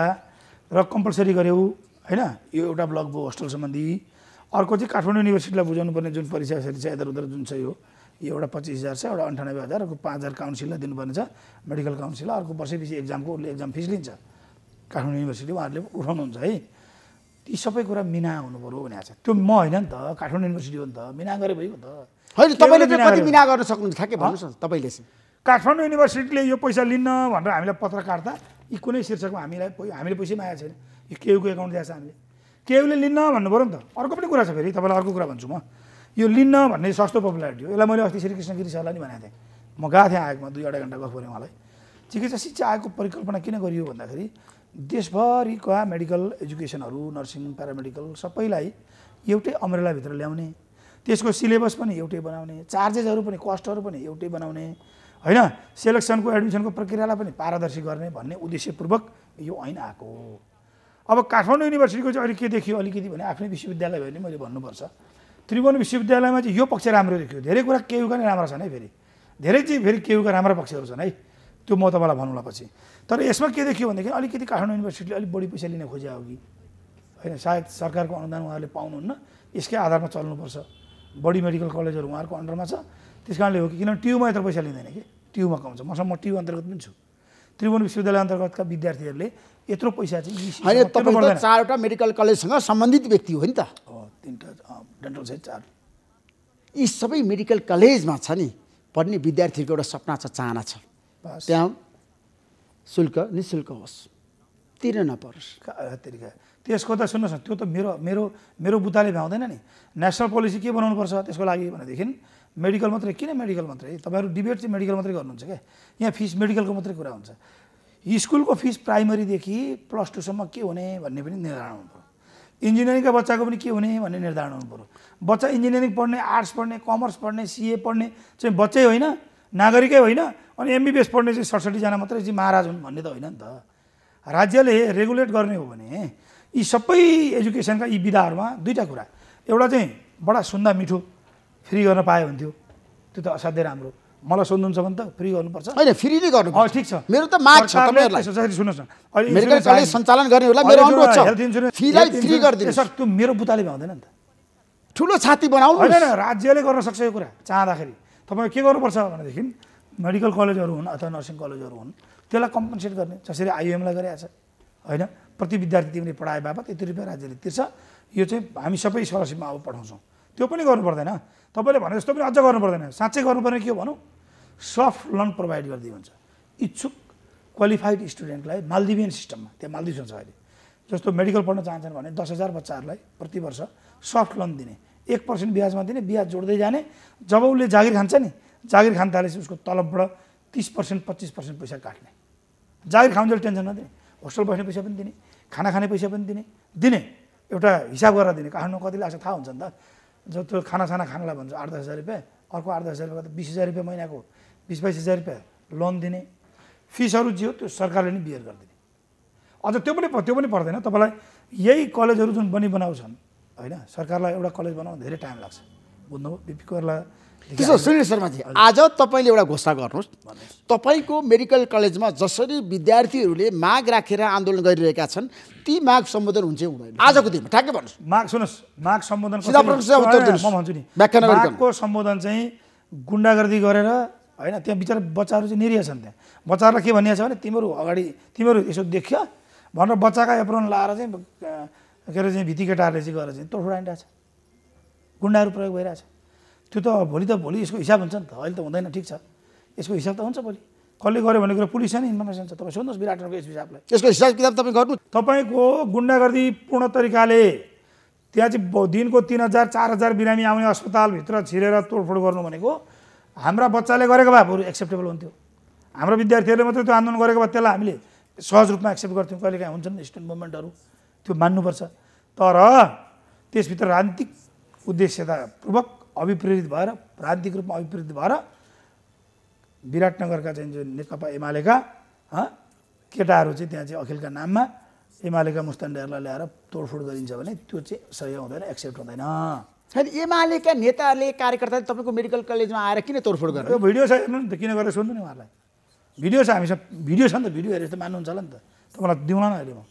र कम्पलसरी गऱ्यौ होइन यो एउटा ब्लक भयो होस्टल सम्बन्धी अर्को चाहिँ काठमाडौँ युनिभर्सिटीलाई बुझाउनुपर्ने जुन परीक्षा छ यता उता जुन छ यो यो एउटा पच्चिस हजार छ एउटा अन्ठानब्बे हजार अर्को पाँच हजार काउन्सिललाई दिनुपर्ने छ मेडिकल काउन्सिललाई अर्को वर्षपछि एक्जामको उसले एक्जाम फिस लिन्छ काठमाडौँ युनिभर्सिटी उहाँहरूले उठाउनुहुन्छ है यी सबै कुरा मिना हुनु पऱ्यो भनेको छ त्यो म होइन नि त काठमाडौँ युनिभर्सिटी हो नि त मिना गरे भयो नि त होइन तपाईँले कति मिना गर्न सक्नुहुन्छ ठ्याक्कै भन्नुहोस् न तपाईँले काठमाडौँ युनिभर्सिटीले यो पैसा लिन्न भनेर हामीलाई पत्र काट्दा यी कुनै शीर्षकमा हामीलाई हामीले पैसै मागेको छैन यो केयुको एकाउन्ट दिएको छ हामीले केयुले लिन्न भन्नु पऱ्यो नि त अर्को पनि कुरा छ फेरि तपाईँलाई अर्को कुरा भन्छु म यो लिन्न भन्ने सस्तो पपुलारिटी हो यसलाई मैले अस्ति श्री कृष्ण गिरी सरलाई नि भनेको थिएँ म गएको थिएँ आयोगमा दुई अढाई घन्टा गफ गरेँ उहाँलाई चिकित्सा शिक्षा आएको परिकल्पना किन गरियो भन्दाखेरि देशभरिका मेडिकल एजुकेसनहरू नर्सिङ प्यारामेडिकल सबैलाई एउटै अमरेलाभित्र ल्याउने त्यसको सिलेबस पनि एउटै बनाउने चार्जेसहरू पनि कस्टहरू पनि एउटै बनाउने होइन सेलेक्सनको एडमिसनको प्रक्रियालाई पनि पारदर्शी गर्ने भन्ने उद्देश्यपूर्वक यो ऐन आएको हो अब काठमाडौँ युनिभर्सिटीको चाहिँ अहिले के देखियो अलिकति भने आफ्नै विश्वविद्यालय भयो भने मैले भन्नुपर्छ त्रिभुवन विश्वविद्यालयमा चाहिँ यो पक्ष राम्रो देखियो धेरै कुरा केयुका नै राम्रो छन् है फेरि धेरै चाहिँ फेरि केयुका राम्रा पक्षहरू छन् है त्यो म तपाईँलाई भनौँला पछि तर यसमा के देखियो भनेदेखि अलिकति काठमाडौँ युनिभर्सिटीले अलिक बढी पैसा लिन खोजे कि होइन सायद सरकारको अनुदान उहाँहरूले पाउनुहुन्न यसकै आधारमा चल्नुपर्छ बढी मेडिकल कलेजहरू उहाँहरूको अन्डरमा छ त्यस कारणले हो कि किनभने ट्युमा यत्रो पैसा लिँदैन कि ट्युमा कम छ मसँग म ट्यु अन्तर्गत पनि छु त्रिभुवन विश्वविद्यालय अन्तर्गतका विद्यार्थीहरूले यत्रो पैसा चाहिँ चारवटा मेडिकल कलेजसँग सम्बन्धित व्यक्ति हो नि त तिनवटा डेन्टल साइड चार यी सबै मेडिकल कलेजमा छ नि पढ्ने विद्यार्थीहरूको एउटा सपना छ चाहना छ त्यहाँ शुल्क नि शुल्क होस् तिर्न नपरोस् तिर्का त्यसको त सुन्नुहोस् न त्यो त मेरो मेरो मेरो बुताले भ्याउँदैन नि नेसनल पोलिसी के बनाउनुपर्छ त्यसको लागि भनेदेखि मेडिकल मात्रै किन मेडिकल मात्रै तपाईँहरू डिबेट चाहिँ मेडिकल मात्रै गर्नुहुन्छ क्या यहाँ फिस मेडिकलको मात्रै कुरा हुन्छ स्कुलको फिस प्राइमरीदेखि प्लस टूसम्म के हुने भन्ने पनि निर्धारण हुनु पऱ्यो इन्जिनियरिङका बच्चाको पनि के हुने भन्ने निर्धारण हुनु पऱ्यो बच्चा इन्जिनियरिङ पढ्ने आर्ट्स पढ्ने कमर्स पढ्ने सिए पढ्ने चाहिँ बच्चै होइन नागरिकै होइन अनि एमबिबिएस पढ्ने चाहिँ सडसठीजना मात्रै चाहिँ महाराज हुन् भन्ने त होइन नि त राज्यले रेगुलेट गर्ने हो भने यी सबै एजुकेसनका यी विधाहरूमा दुईवटा कुरा एउटा चाहिँ बडा सुन्दा मिठो फ्री गर्न पायो हुन्थ्यो त्यो त असाध्यै राम्रो मलाई सोध्नुहुन्छ भने त फ्री गर्नुपर्छ होइन फ्री नै गर्नु ठिक छ मेरो त माग छ सुन्नुहोस् न सञ्चालन मेरो अनुरोध छ फ्री सर त्यो मेरो बुताले भ्याउँदैन नि त ठुलो छाती बनाउनु होइन राज्यले गर्न सक्छ यो कुरा चाहँदाखेरि तपाईँ के गर्नुपर्छ भनेदेखि मेडिकल कलेजहरू हुन् अथवा नर्सिङ कलेजहरू हुन् त्यसलाई कम्पन्सेट गर्ने जसरी आइएमलाई छ होइन प्रति विद्यार्थी तिमीले पढाए बापत यति रुपियाँ राज्यले तिर्छ यो चाहिँ हामी सबै स्कलरसिपमा अब पठाउँछौँ त्यो पनि गर्नु पर्दैन तपाईँले भने जस्तो पनि अझ गर्नु पर्दैन साँच्चै गर्नुपर्ने के हो भनौँ सफ्ट लोन प्रोभाइड गरिदियो हुन्छ इच्छुक क्वालिफाइड स्टुडेन्टलाई मालदिभियन सिस्टममा त्यहाँ मालदिभ्स हुन्छ अहिले जस्तो मेडिकल पढ्न चाहन्छन् भने दस हजार बच्चाहरूलाई प्रति वर्ष सफ्ट लोन दिने एक पर्सेन्ट ब्याजमा दिने ब्याज जोड्दै जाने जब उसले जागिर खान्छ नि जागिर खान थालेपछि उसको तलबबाट तिस पर्सेन्ट पच्चिस पर्सेन्ट पैसा काट्ने जागिर खानु जसले टेन्सन नदिने होस्टल बस्ने पैसा पनि दिने खाना खाने पैसा पनि दिने दिने एउटा हिसाब गरेर दिने काठमाडौँ कति लाग्छ थाहा हुन्छ नि त जो त्यो खानासाना खानालाई भन्छ आठ दस हजार रुपियाँ अर्को आठ दस हजार रुपियाँ बिस हजार रुपियाँ महिनाको बिस बाइस हजार रुपियाँ लोन दिने फिसहरू जे हो त्यो सरकारले नै बियर गरिदिने अझ त्यो पनि त्यो पनि पर्दैन तपाईँलाई यही कलेजहरू जुन बनि बनाउँछन् होइन सरकारलाई एउटा कलेज बनाउन धेरै टाइम लाग्छ बुझ्नुभयो बिपी बिपीकोहरूलाई त्यसो सुनिल शर्माजी आज तपाईँले एउटा घोषणा गर्नुहोस् तपाईँको मेडिकल कलेजमा जसरी विद्यार्थीहरूले माग राखेर आन्दोलन गरिरहेका छन् ती माग सम्बोधन हुन्छ हुँदैन आजको दिनमा ठ्याक्कै भन्नुहोस् माग सुन्नुहोस् माग सम्बोधन म भन्छु नि मागको सम्बोधन चाहिँ गुन्डागर्दी गरेर होइन त्यहाँ बिचरा बच्चाहरू चाहिँ निरीह छन् त्यहाँ बच्चाहरूलाई के भनिएको छ भने तिमीहरू अगाडि तिमीहरू यसो देख्यो भनेर बच्चाका एप्रोन लाएर चाहिँ के अरे चाहिँ भित्ति केटाहरूले चाहिँ गएर चाहिँ तोडफोड आइरहेको छ गुन्डाहरू प्रयोग भइरहेछ त्यो त भोलि त भोलि यसको हिसाब हुन्छ नि त अहिले त हुँदैन ठिक छ यसको हिसाब त हुन्छ भोलि कसले गर्यो भनेको कुरा पुलिस नि इन्फर्मेसन छ तपाईँ सोध्नुहोस् विराटनगरको यस हिसाबलाई यसको हिसाब किताब तपाईँ गर्नु तपाईँको गुन्डागर्दी पूर्ण तरिकाले त्यहाँ चाहिँ दिनको तिन हजार चार हजार बिरामी आउने अस्पतालभित्र छिरेर तोडफोड गर्नु भनेको हाम्रा बच्चाले गरेको भए बरु एक्सेप्टेबल हुन्थ्यो हाम्रो विद्यार्थीहरूले मात्रै त्यो आन्दोलन गरेको भए त्यसलाई हामीले सहज रूपमा एक्सेप्ट गर्थ्यौँ कहिले काहीँ हुन्छन् स्टुडेन्ट मुभमेन्टहरू त्यो मान्नुपर्छ तर त्यसभित्र राजनीतिक उद्देश्यतापूर्वक अभिप्रेरित भएर प्रान्तिक रूपमा अभिप्रेरित भएर विराटनगरका चाहिँ जुन नेकपा एमालेका केटाहरू चाहिँ त्यहाँ चाहिँ अखिलका नाममा एमालेका मुस्तान्डहरूलाई ल्याएर तोडफोड गरिन्छ भने त्यो चाहिँ सही हुँदैन एक्सेप्ट हुँदैन खालि एमालेका नेताहरूले कार्यकर्ताले तपाईँको मेडिकल कलेजमा आएर किन तोडफोड गर्नु यो भिडियो छ हेर्नु नि त किन गरेर सोध्नु नि उहाँलाई भिडियो छ हामीसँग भिडियो छ नि त भिडियो हेरेर त मान्नुहुन्छ होला नि त तपाईँलाई दिउँला न अहिले म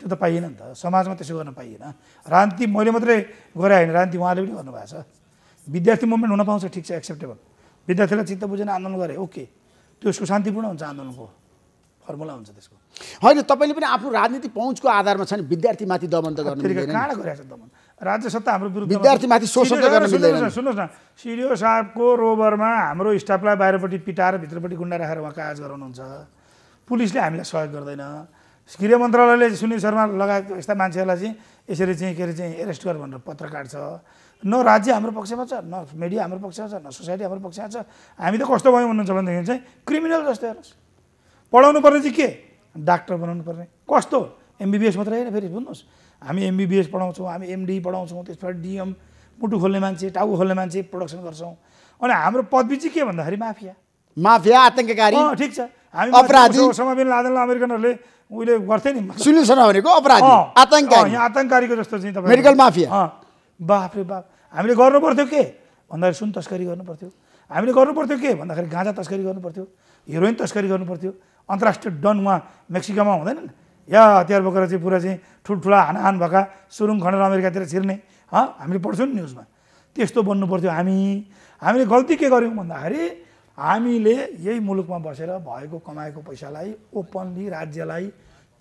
त्यो त पाइएन नि त समाजमा त्यसो गर्न पाइएन रान्ति मैले मात्रै गरेँ होइन रान्ति उहाँले पनि गर्नुभएको छ विद्यार्थी मुभमेन्ट हुन पाउँछ ठिक छ एक्सेप्टेबल विद्यार्थीलाई चित्त बुझेन आन्दोलन गरे ओके त्यो उसको शान्तिपूर्ण हुन्छ आन्दोलनको फर्मुला हुन्छ त्यसको होइन तपाईँले पनि आफ्नो राजनीति पहुँचको आधारमा छ नि विद्यार्थीमाथि दमन त गर्नु कहाँ गरिरहेको छ दमन राज्य सत्ता हाम्रो विरुद्ध विद्यार्थीमाथि शोषण सुन्नुहोस् न सिडिओ साहबको रोभरमा हाम्रो स्टाफलाई बाहिरपट्टि पिटाएर भित्रपट्टि गुन्डा राखेर उहाँ कागज गराउनुहुन्छ पुलिसले हामीलाई सहयोग गर्दैन गृह मन्त्रालयले सुनिल शर्मा लगाएको यस्ता मान्छेहरूलाई चाहिँ यसरी चाहिँ के अरे चाहिँ एरेस्ट गर भनेर पत्र काट्छ न राज्य हाम्रो पक्षमा छ न मिडिया हाम्रो पक्षमा छ न सोसाइटी हाम्रो पक्षमा छ हामी त कस्तो भयो भन्नुहुन्छ भनेदेखि चाहिँ क्रिमिनल जस्तो हेर्नुहोस् पढाउनु पर्ने चाहिँ के डाक्टर बनाउनु पर्ने कस्तो एमबिबिएस मात्रै होइन फेरि बुझ्नुहोस् हामी एमबिबिएस पढाउँछौँ हामी एमडी पढाउँछौँ त्यसबाट डिएम मुटु खोल्ने मान्छे टाउ खोल्ने मान्छे प्रोडक्सन गर्छौँ अनि हाम्रो पदवी चाहिँ के भन्दाखेरि माफिया माफिया आतङ्ककारी ठिक छ हामी अपराधी ओसामा बिन अमेरिकनहरूले उहिले गर्थे नि सुनिल शर्मा भनेको अपराधी आतङ्ककारी आतङ्ककारीको जस्तो चाहिँ मेडिकल माफिया बाफ रे बाफ हामीले गर्नु पर्थ्यो के भन्दाखेरि सुन तस्करी गर्नु पर्थ्यो हामीले गर्नु पर्थ्यो के भन्दाखेरि गाँजा तस्करी गर्नु पर्थ्यो हिरोइन तस्करी गर्नु पर्थ्यो अन्तर्राष्ट्रिय डन उहाँ मेक्सिकोमा हुँदैन नि या हतियार बोकेर चाहिँ पुरा चाहिँ ठुल्ठुला हानहान भएका सुरुङ खनेर अमेरिकातिर छिर्ने हँ हामीले पढ्छौँ नि न्युजमा त्यस्तो बन्नु पर्थ्यो हामी हामीले गल्ती के गर्यौँ भन्दाखेरि हामीले यही मुलुकमा बसेर भएको कमाएको पैसालाई ओपनली राज्यलाई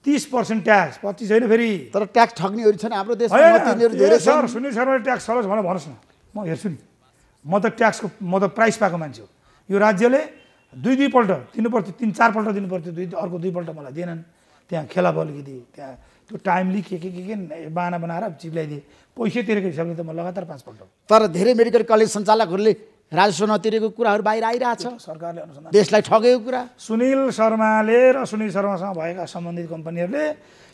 तिस पर्सेन्ट ट्याक्स पच्चिस होइन फेरि तर ट्याक्स ठग्नेहरू छन् हाम्रो देशमा सर सुनिल शर्माले ट्याक्स सरोस् भनेर भन्नुहोस् न म हेर्छु नि म त ट्याक्सको म त प्राइस पाएको मान्छे हो यो राज्यले दुई दुईपल्ट दिनुपर्थ्यो तिन चारपल्ट दिनुपर्थ्यो दुई अर्को दुईपल्ट मलाई दिएनन् त्यहाँ खेलाप अलिकति त्यहाँ त्यो टाइमली के के के के बाना बनाएर चिप्ल्याइदिए पैसा तिरेको हिसाबले त म लगातार पाँचपल्ट तर धेरै मेडिकल कलेज सञ्चालकहरूले राजस्व नतिरेको कुराहरू बाहिर आइरहेछ सरकारले अनुसन्धान देशलाई ठगेको कुरा सुनिल शर्माले र सुनिल शर्मासँग भएका सम्बन्धित कम्पनीहरूले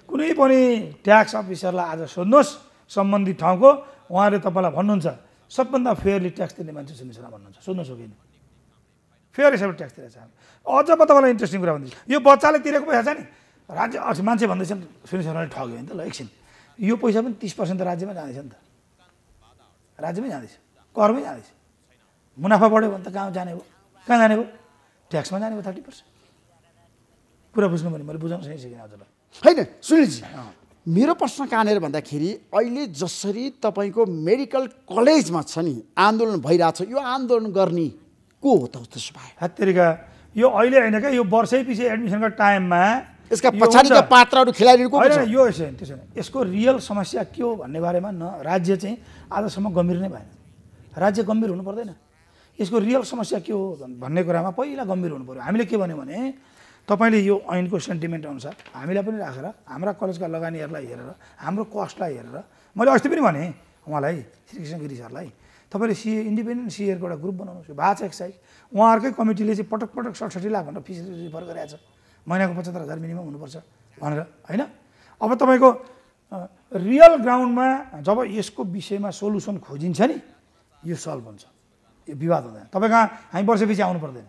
कुनै पनि ट्याक्स अफिसरलाई आज सोध्नुहोस् सम्बन्धित ठाउँको उहाँले तपाईँलाई भन्नुहुन्छ सबभन्दा फेयरली ट्याक्स दिने मान्छे सुनिल शर्मा भन्नुहुन्छ सोध्नुहोस् हो कि फेयर हिसाबले ट्याक्स तिरेको छ अझ म तपाईँलाई इन्ट्रेस्टिङ कुरा भन्दैछु यो बच्चाले तिरेको पैसा छ नि राज्य मान्छे भन्दैछन् सुनिल शर्माले ठग्यो नि त ल एकछिन यो पैसा पनि तिस पर्सेन्ट त राज्यमै जाँदैछ नि त राज्यमै जाँदैछ करमै जाँदैछ मुनाफा बढ्यो भने त कहाँ जाने भयो कहाँ जाने भयो ट्याक्समा जाने हो थर्टी पर्सेन्ट कुरा बुझ्नु भने मैले बुझाउन सकिसकेन हजुरलाई होइन सुनिलजी मेरो प्रश्न कहाँनिर भन्दाखेरि अहिले जसरी तपाईँको मेडिकल कलेजमा छ नि आन्दोलन भइरहेछ यो आन्दोलन गर्ने को हो त त्यसो भए हत्तेरिका यो अहिले होइन क्या यो वर्षै पछि एडमिसनको टाइममा यसका पछाडिका पात्रहरू खेलाडीहरूको होइन यो यसो त्यसो यसको रियल समस्या के हो भन्ने बारेमा न राज्य चाहिँ आजसम्म गम्भीर नै भएन राज्य गम्भीर हुनु पर्दैन यसको रियल समस्या के हो भन्ने कुरामा पहिला गम्भीर हुनु पऱ्यो हामीले के भन्यो भने तपाईँले यो ऐनको सेन्टिमेन्ट अनुसार हामीलाई पनि राखेर हाम्रा कलेजका लगानीहरूलाई हेरेर हाम्रो कस्टलाई हेरेर मैले अस्ति पनि भनेँ उहाँलाई श्री कृष्ण गिरी सरलाई तपाईँले सिए इन्डिपेन्डेन्ट सिएहरूको एउटा ग्रुप बनाउनुहोस् भाष एक्साइज उहाँहरूकै कमिटीले चाहिँ पटक पटक सडसठी लाख भनेर फिस रिफर गराएको छ महिनाको पचहत्तर हजार मिनिमम हुनुपर्छ भनेर होइन अब तपाईँको रियल ग्राउन्डमा जब यसको विषयमा सोल्युसन खोजिन्छ नि यो सल्भ हुन्छ विवाद हुँदैन तपाईँ कहाँ हामी वर्षपछि आउनु पर्दैन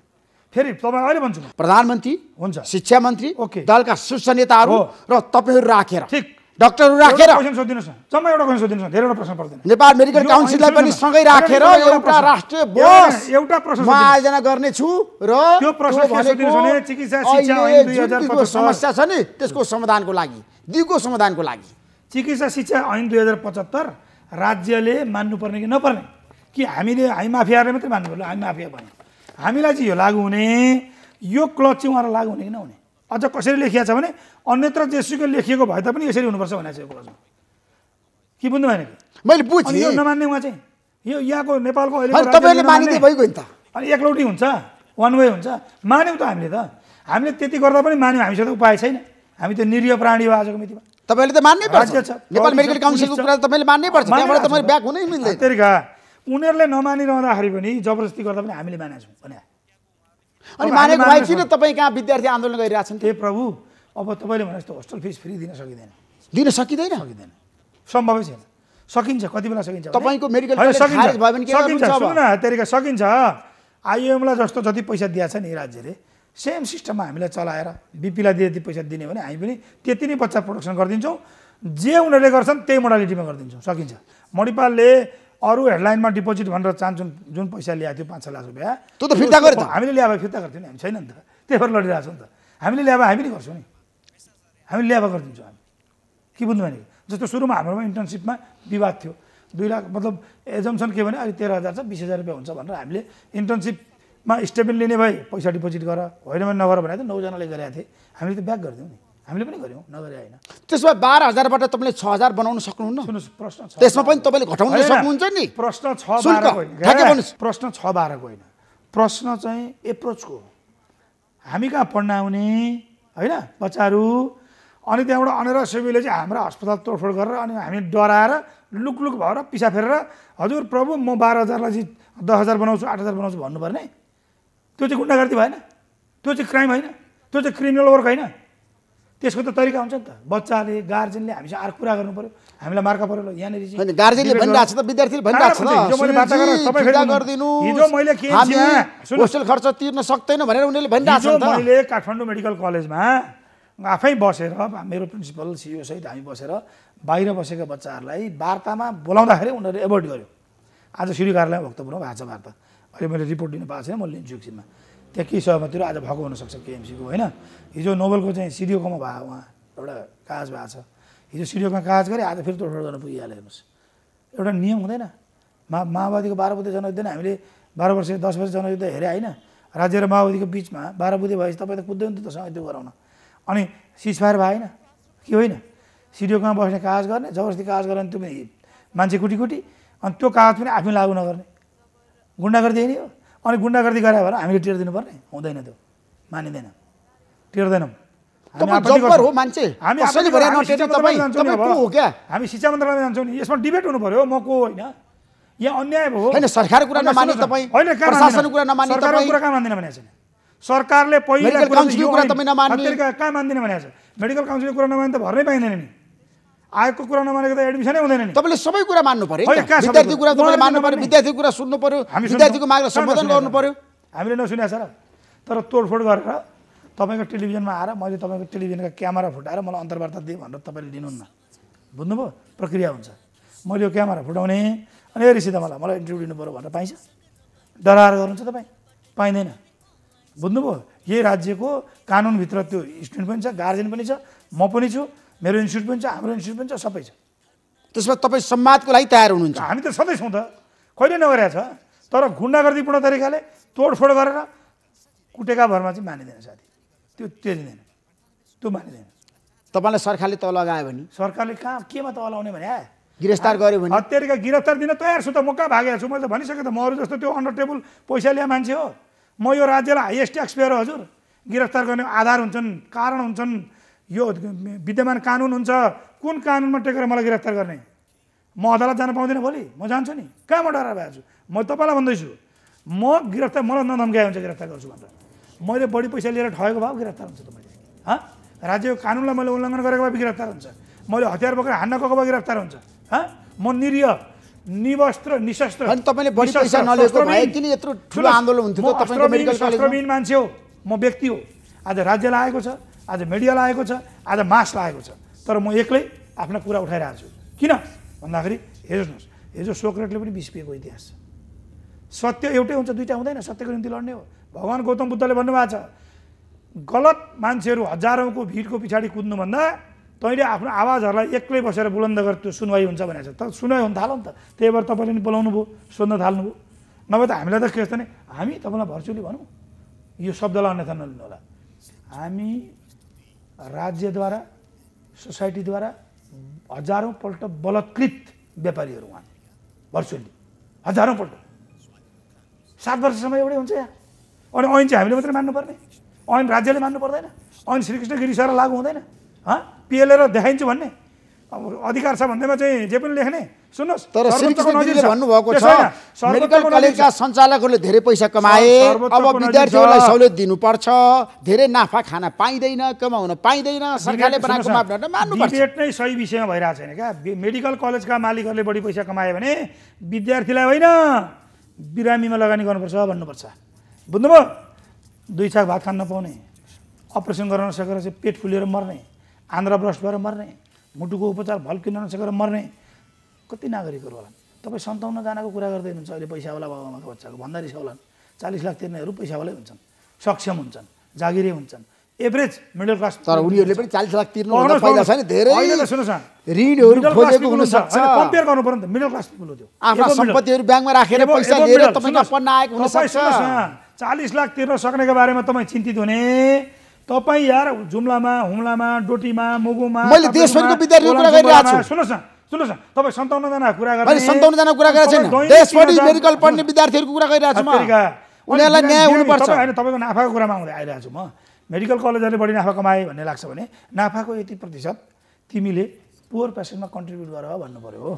फेरि तपाईँ अहिले भन्छु प्रधानमन्त्री हुन्छ शिक्षा मन्त्री ओके दलका शीर्ष नेताहरू र तपाईँहरू राखेर ठिक डक्टरहरू राखेर सोधिदिनुहोस् न जम्मा एउटा क्वेसन सोधिदिनुहोस् न धेरैवटा प्रश्न पर्दैन नेपाल मेडिकल काउन्सिललाई पनि सँगै राखेर एउटा राष्ट्रिय बोस एउटा प्रश्न म आयोजना गर्नेछु र त्यो प्रश्न चिकित्सा समस्या छ नि त्यसको समाधानको लागि दिगो समाधानको लागि चिकित्सा शिक्षा ऐन दुई हजार पचहत्तर राज्यले मान्नुपर्ने कि नपर्ने कि हामीले हामी माफियाले मात्रै मान्नु हामी माफिया भन्यो हामीलाई चाहिँ यो लागु हुने यो क्लच चाहिँ उहाँलाई लागु हुने कि नहुने अझ कसरी लेखिया छ भने अन्यत्र जेसुकै लेखिएको भए तापनि यसरी हुनुपर्छ भनेर छ यो क्लजमा कि बुझ्नु भएन कि मैले बुझेँ यो नमान्ने उहाँ चाहिँ यो यहाँको नेपालको अहिले भइगयो नि त अनि एकलौटी हुन्छ वान वे हुन्छ मान्यौँ त हामीले त हामीले त्यति गर्दा पनि मान्यौँ हामीसँग उपाय छैन हामी त निरीह प्राणी हो आजको मितिमा तपाईँले त मान्नै पर्छ नेपाल मेडिकल काउन्सिलको कुरा तपाईँले मान्नै पर्छ ब्याक हुनै मिल्दैन उनीहरूले नमानिरहँदाखेरि पनि जबरजस्ती गर्दा पनि हामीले मानेछौँ छौँ भने अनि मानेको भए किन तपाईँ कहाँ विद्यार्थी आन्दोलन छन् ए प्रभु अब तपाईँले भने जस्तो होस्टल फिस फ्री दिन सकिँदैन दिन सकिँदैन सकिँदैन सम्भवै छैन सकिन्छ कति बेला सकिन्छ तपाईँको मेडिकल सकिन्छ सकिन्छ आइएमलाई जस्तो जति पैसा दिएको छ नि राज्यले सेम सिस्टममा हामीलाई चलाएर बिपीलाई जति पैसा दिने भने हामी पनि त्यति नै बच्चा प्रोडक्सन गरिदिन्छौँ जे उनीहरूले गर्छन् त्यही मोडालिटीमा गरिदिन्छौँ सकिन्छ मणिपालले अरू हेडलाइनमा डिपोजिट भनेर चाहन्छौँ जुन पैसा ल्याएको थियो पाँच छ लाख रुपियाँ त्यो त फिर्ता गरे हामीले ल्याएर फिर्ता गर्थ्यौँ नि हामी छैन नि त त्यही भएर लडिरहेको छौँ नि त हामीले ल्याएर हामी नै गर्छौँ नि हामीले ल्याएर गरिदिन्छौँ हामी के बुझ्नु भने जस्तो सुरुमा हाम्रोमा इन्टर्नसिपमा विवाद थियो दुई लाख मतलब एजम्सन के भने अहिले तेह्र हजार छ बिस हजार रुपियाँ हुन्छ भनेर हामीले इन्टर्नसिपमा स्टेटमेन्ट लिने भए पैसा डिपोजिट गर होइन भने नगर भनेको त नौजनाले गरेका थिए हामीले त ब्याक गरिदिउँ नि हामीले पनि गऱ्यौँ नगरे होइन त्यसो भए बाह्र हजारबाट तपाईँले छ हजार बनाउन सक्नुहुन्न सुन्नुहोस् प्रश्न छ त्यसमा पनि तपाईँले घटाउन सक्नुहुन्छ नि प्रश्न छ प्रश्न छ बाह्रको होइन प्रश्न चाहिँ एप्रोचको हामी कहाँ पढ्न आउने होइन बच्चाहरू अनि त्यहाँबाट अनेर सेवीले चाहिँ हाम्रो अस्पताल तोडफोड गरेर अनि हामी डराएर लुकलुक भएर पिसा फेरेर हजुर प्रभु म बाह्र हजारलाई चाहिँ दस हजार बनाउँछु आठ हजार बनाउँछु भन्नुपर्ने त्यो चाहिँ गुन्डागर्दी भएन त्यो चाहिँ क्राइम होइन त्यो चाहिँ क्रिमिनल वर्क होइन त्यसको त तरिका हुन्छ नि त बच्चाले गार्जेनले हामीसँग अर्को कुरा गर्नु पऱ्यो हामीलाई मार्का पऱ्यो यहाँनिर गार्जेनले भनिरहेको छ त विद्यार्थीले भनिरहेको छ होस्टेल खर्च तिर्न सक्दैन भनेर उनीहरूले भनिरहेको छ मैले काठमाडौँ मेडिकल कलेजमा आफै बसेर मेरो प्रिन्सिपल सिओसहित हामी बसेर बाहिर बसेका बच्चाहरूलाई वार्तामा बोलाउँदाखेरि उनीहरूले एभोइड गर्यो आज सिडी कार्यालयमा भक्तपुरमा भएको छ वार्ता अहिले मैले रिपोर्ट दिनु पाएको छैन म लिन्छु एकछिनमा त्यहाँ केही सहमतिहरू आज भएको हुनसक्छ केएमसीको होइन हिजो नोबेलको चाहिँ सिडिओकोमा भयो उहाँ एउटा काज भएको छ हिजो सिडिओकोमा काज गरे आज फेरि तोडफोड गर्न पुगिहाल्यो हेर्नुहोस् एउटा नियम हुँदैन मा माओवादीको बाह्र बुधे जनयुद्धमा हामीले बाह्र वर्ष दस वर्ष जनयुद्ध हेरे होइन राज्य र माओवादीको बिचमा बाह्र बुद्धि भएपछि तपाईँ त कुद्दै हुन्थ्यो त सँगै त्यो गराउन अनि सिजफायर भएन के होइन सिडिओकोमा बस्ने काज गर्ने जबरजस्ती काज गर्ने त्यो मान्छे कुटी कुटी अनि त्यो कागज पनि आफै लागु नगर्ने गुन्डागर्दी नि हो अनि गुन्डागर्दी गरायो भने हामीले टेर दिनुपर्ने हुँदैन त्यो मानिँदैन टेर्दैनौँ हामी शिक्षा मन्त्रालयमा जान्छौँ नि यसमा डिबेट हुनु पर्यो म को होइन यहाँ अन्याय भयो होइन सरकारको कुरा नमान्ने तपाईँ होइन प्रशासनको कुरा नमाने तपाईँ कुरा कहाँ मान्दैन भनेको छैन सरकारले पहिला कुरा कहाँ मान्दिन भनेको छ मेडिकल काउन्सिलको कुरा नमाने त भर्नै पाइँदैन नि आएको कुरा नमानेको त एडमिसनै हुँदैन नि तपाईँले सबै कुरा मान्नु पऱ्यो विद्यार्थी कुरा तपाईँले मान्नु पऱ्यो विद्यार्थी कुरा सुन्नु हामी विद्यार्थीको मागलाई सम्बोधन गर्नु पऱ्यो हामीले नसुनेको सर तर तोडफोड गरेर तपाईँको टेलिभिजनमा आएर मैले तपाईँको टेलिभिजनका क्यामेरा फुटाएर मलाई अन्तर्वार्ता दिएँ भनेर तपाईँले दिनुहुन्न बुझ्नुभयो प्रक्रिया हुन्छ मैले यो क्यामेरा फुटाउने अनि रिसिदा मलाई मलाई इन्टरभ्यू लिनु पऱ्यो भनेर पाइन्छ डराएर गर्नुहुन्छ तपाईँ पाइँदैन बुझ्नुभयो यही राज्यको कानुनभित्र त्यो स्टुडेन्ट पनि छ गार्जेन पनि छ म पनि छु मेरो इन्स्टिच्युट पनि छ हाम्रो इन्स्टिच्युट पनि छ सबै छ त्यसमा तपाईँ संवादको लागि तयार हुनुहुन्छ हामी त सधैँ छौँ त कहिले नगरेको छ तर गुन्डागर्दीपूर्ण तरिकाले तोडफोड गरेर कुटेका भरमा चाहिँ मानिँदैन साथी त्यो दिँदैन त्यो मानिँदैन तपाईँलाई सरकारले तल लगायो भने सरकारले कहाँ केमा तल लगाउने भने गिरफ्तार गर्यो भने हत्यारीका गिरफ्तार दिन तयार छु त म कहाँ भागेको छु मैले त भनिसकेँ त म अरू जस्तो त्यो अन्डर टेबल पैसा लिए मान्छे हो म यो राज्यलाई हाइएस्ट ट्याक्स पेयर हजुर गिरफ्तार गर्ने आधार हुन्छन् कारण हुन्छन् यो विद्यमान कानुन हुन्छ कुन कानुनमा टेकेर मलाई गिरफ्तार गर्ने म अदालत जान पाउँदिनँ भोलि म जान्छु नि कहाँबाट डराएर भएको म तपाईँलाई भन्दैछु म गिरफ्तार मलाई नधम्कायो हुन्छ गिरफ्तार गर्छु भन्दा मैले बढी पैसा लिएर ठगेको भए गिरफ्तार हुन्छ तपाईँले हँ राज्यको कानुनलाई मैले उल्लङ्घन गरेको भए गिरफ्तार हुन्छ मैले हतियार बोकेर हान्न गएको भए गिरफ्तार हुन्छ हँ म निरीह निवस्त्र निशस्त्र तपाईँले बढी पैसा नलिएको भए किन यत्रो ठुलो आन्दोलन हुन्थ्यो मान्छे हो म व्यक्ति हो आज राज्यलाई आएको छ आज मिडिया लागेको छ आज मास लागेको छ तर म एक्लै आफ्ना कुरा उठाइरहेको छु किन भन्दाखेरि हेर्नुहोस् हिजो सोक्रेटले पनि बिस्पिएको इतिहास छ सत्य एउटै हुन्छ दुइटा हुँदैन सत्यको निम्ति लड्ने हो भगवान् गौतम बुद्धले भन्नुभएको छ गलत मान्छेहरू हजारौँको भिडको पछाडि कुद्नुभन्दा तैँले आफ्नो आवाजहरूलाई एक्लै बसेर बुलन्द गरेर त्यो सुनवाई हुन्छ भनेको त सुनवाई हुन थाल्यो नि त त्यही भएर तपाईँले नि बोलाउनु भयो सोध्न थाल्नुभयो नभए त हामीलाई त के छ भने हामी तपाईँलाई भर्चुअली भनौँ यो शब्दलाई अन्यथा नलिनु होला हामी राज्यद्वारा सोसाइटीद्वारा हजारौँपल्ट बलत्कृत व्यापारीहरू उहाँ भर्चुअल्ली हजारौँपल्ट सात वर्षसम्म एउटै हुन्छ यहाँ अनि ऐन चाहिँ हामीले मात्रै मान्नुपर्ने ऐन राज्यले मान्नु पर्दैन ऐन श्रीकृष्ण गिरी लागु हुँदैन हँ पिएलएर देखाइन्छु भन्ने अब अधिकार छ भन्दैमा चाहिँ जे पनि लेख्ने सुन्नुहोस् तर भन्नुभएको छ मेडिकल कलेजका सञ्चालकहरूले धेरै पैसा कमाए अब विद्यार्थीहरूलाई सहुलियत दिनुपर्छ धेरै नाफा खान पाइँदैन कमाउन पाइँदैन सरकारले बनाएको मापदण्ड मान्नुपर्छ डिबेट नै सही विषयमा भइरहेको छैन क्या मेडिकल कलेजका मालिकहरूले बढी पैसा कमायो भने विद्यार्थीलाई होइन बिरामीमा लगानी गर्नुपर्छ भन्नुपर्छ बुझ्नुभयो दुई छाक भात खान नपाउने अपरेसन गर्न नसकेर चाहिँ पेट फुलेर मर्ने आन्द्रा भ्रष्ट भएर मर्ने मुटुको उपचार भल्किन नसकेर मर्ने कति नागरिकहरू होलान् तपाईँ सन्ताउन्नजनाको कुरा गर्दै हुनुहुन्छ अहिले पैसावाला बाबामाको बच्चाको भन्दा रिस होलान् चालिस लाख तिर्नेहरू पैसावालै हुन्छन् सक्षम हुन्छन् जागिरे हुन्छन् एभरेज मिडल क्लास तर उनीहरूले पनि चालिस लाख तिर्नु कम्पेयर गर्नु पर्यो नि त मिडल क्लास त्यो आफ्नो सम्पत्तिहरू ब्याङ्कमा राखेर पैसा लिएर तपाईँको पन्ना आएको हुन सक्छ चालिस लाख तिर्न सक्नेको बारेमा तपाईँ चिन्तित हुने तपाईँ यार जुम्लामा हुम्लामा डोटीमा मुगुमा मैले देशभरिको विद्यार्थीको कुरा गरिरहेको छु सुन्नुहोस् न सुन्नुहोस् न तपाईँ सन्ताउन्नजना कुरा गर्नु सन्ताउन्नजना कुरा गरेको छैन देशभरि मेडिकल पढ्ने विद्यार्थीहरूको कुरा गरिरहेको छु उनीहरूलाई न्याय हुनुपर्छ होइन तपाईँको नाफाको कुरामा आउँदै आइरहेको छु म मेडिकल कलेजहरूले बढी नाफा कमाए भन्ने लाग्छ भने नाफाको यति प्रतिशत तिमीले पोवर पेसेन्टमा कन्ट्रिब्युट गर भन्नु पऱ्यो हो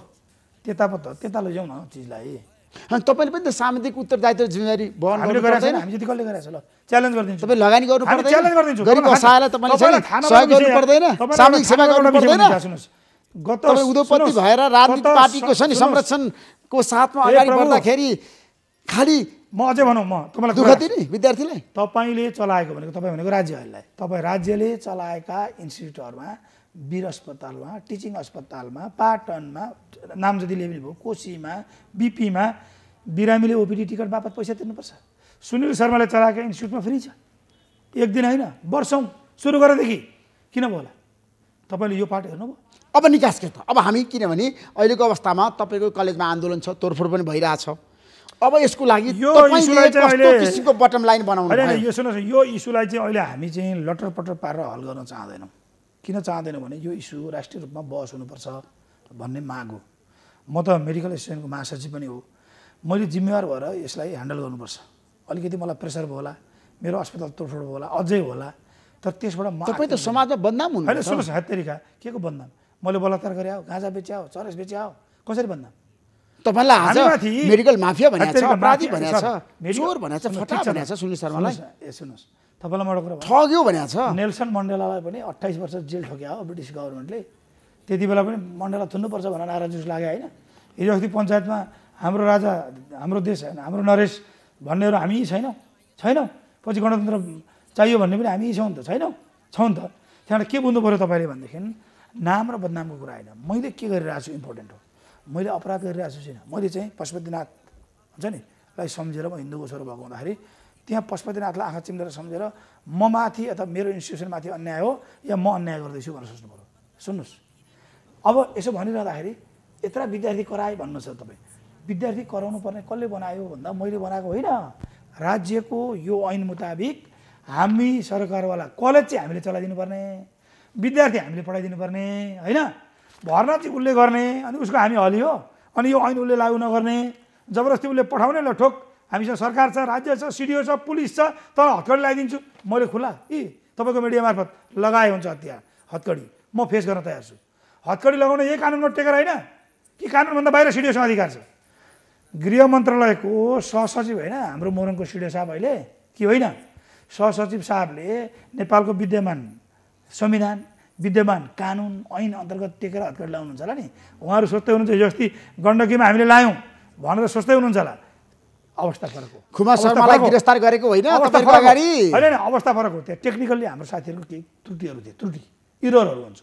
त्यता त त्यता लैजाउ न चिजलाई तपाईँले पनि त सामाजिक उत्तरदायित्व जिम्मेवारी बहन हामीले हामी जति कसले गरेको ल च्यालेन्ज गरिदिन्छु तपाईँ लगानी गर्नु पर्दैन च्यालेन्ज गरिदिन्छु गरिब असहायलाई तपाईँले सहयोग गर्नु पर्दैन सामाजिक सेवा गर्नु पर्दैन गत उद्योगपति भएर राजनीतिक पार्टीको छ नि संरक्षणको साथमा अगाडि बढ्दाखेरि खालि म अझै भनौँ म तपाईँलाई दुःख दिने विद्यार्थीलाई तपाईँले चलाएको भनेको तपाईँ भनेको राज्यहरूलाई तपाईँ राज्यले चलाएका इन्स्टिट्युटहरूमा वीर अस्पतालमा टिचिङ अस्पतालमा पाटनमा नाम जति लेभल भयो कोसीमा बिपीमा बिरामीले ओपिडी टिकट बापत पैसा तिर्नुपर्छ सुनिल शर्माले चलाएको इन्स्टिच्युटमा फ्री छ एक दिन होइन वर्षौँ सुरु गरेदेखि किन भयो होला तपाईँले यो पाठ हेर्नुभयो अब निकास के त अब हामी किनभने अहिलेको अवस्थामा तपाईँको कलेजमा आन्दोलन छ तोडफोड पनि भइरहेछ अब यसको लागि यो किसिमको बटम लाइन बनाउनु यो सुन्नुहोस् यो इस्युलाई चाहिँ अहिले हामी चाहिँ लटर पटर पारेर हल गर्न चाहँदैनौँ किन चाहँदैन भने यो इस्यु राष्ट्रिय रूपमा बहस हुनुपर्छ भन्ने माग हो म त मेडिकल एसोसिएसनको महासचिव पनि हो मैले जिम्मेवार भएर यसलाई ह्यान्डल गर्नुपर्छ अलिकति मलाई प्रेसर भयो होला मेरो अस्पताल तोडफोड भयो होला अझै होला तर त्यसबाट म तपाईँ त समाजमा बदनाम हुनु होइन सुन्नुहोस् हात तरिका के को बदनाम मैले बलात्कार गरे आऊ गाँजा बेच्याउ चरस आऊ कसरी बदनाम तपाईँलाई मेडिकल माफिया भनेको छ अपराधी भनेको छ सुनिल शर्मालाई ए सुन्नुहोस् तपाईँलाई म ठग्यो भने छ नेल्सन मण्डेलालाई पनि अट्ठाइस वर्ष जेल ठोक्या हो ब्रिटिस गभर्मेन्टले त्यति बेला पनि मण्डेला थुन्नुपर्छ भनेर नारा जुस लाग्यो होइन हिजो अस्ति पञ्चायतमा हाम्रो राजा हाम्रो देश होइन हाम्रो नरेश भन्नेहरू हामी छैनौँ छैनौँ पछि गणतन्त्र चाहियो भन्ने पनि हामी छौँ नि त छैनौँ छौँ नि त त्यहाँबाट के बुझ्नु पऱ्यो तपाईँले भनेदेखि नाम र बदनामको कुरा होइन मैले के गरिरहेको छु इम्पोर्टेन्ट हो मैले अपराध गरिरहेको छु छैन मैले चाहिँ पशुपतिनाथ हुन्छ नि लाई सम्झेर म हिन्दूको छोरो भएको हुँदाखेरि त्यहाँ पशुपतिनाथलाई आँखा चिम्लेर सम्झेर म माथि अथवा मेरो इन्स्टिट्युसनमाथि अन्याय हो या म अन्याय गर्दैछु भनेर सोच्नु पऱ्यो सुन्नुहोस् अब यसो भनिरहँदाखेरि यत्र विद्यार्थी कराए भन्नु छ तपाईँ विद्यार्थी कराउनु पर्ने कसले बनायो भन्दा मैले बनाएको होइन राज्यको यो ऐन मुताबिक हामी सरकारवाला कलेज चाहिँ हामीले चलाइदिनु पर्ने विद्यार्थी हामीले पढाइदिनु पर्ने होइन भर्ना चाहिँ उसले गर्ने अनि उसको हामी हलियो अनि यो ऐन उसले लागु नगर्ने जबरजस्ती उसले पठाउने ल ठोक हामीसँग सरकार छ राज्य छ सिडिओ छ पुलिस छ तर हत्कडी लगाइदिन्छु मैले खुला ए तपाईँको मिडिया मार्फत लगाए हुन्छ हतियार हत्कडी म फेस गर्न तयार छु हत्कडी लगाउन यही कानुनमा टेकेर होइन कि कानुनभन्दा बाहिर सिडिओसँग अधिकार छ गृह मन्त्रालयको सहसचिव होइन हाम्रो मोरङको सिडिओ साहब अहिले कि होइन सहसचिव साहबले नेपालको विद्यमान संविधान विद्यमान कानुन ऐन अन्तर्गत टेकेर हत्कडी लगाउनुहुन्छ होला नि उहाँहरू सोच्दै हुनुहुन्छ हिजो अस्ति गण्डकीमा हामीले लायौँ भनेर सोच्दै हुनुहुन्छ होला अवस्था फरक हो खुमा शर्मालाई गिरफ्तार गरेको होइन अगाडि होइन अवस्था फरक हो त्यहाँ टेक्निकल्ली हाम्रो साथीहरूको केही त्रुटिहरू थिए त्रुटि इरहरू हुन्छ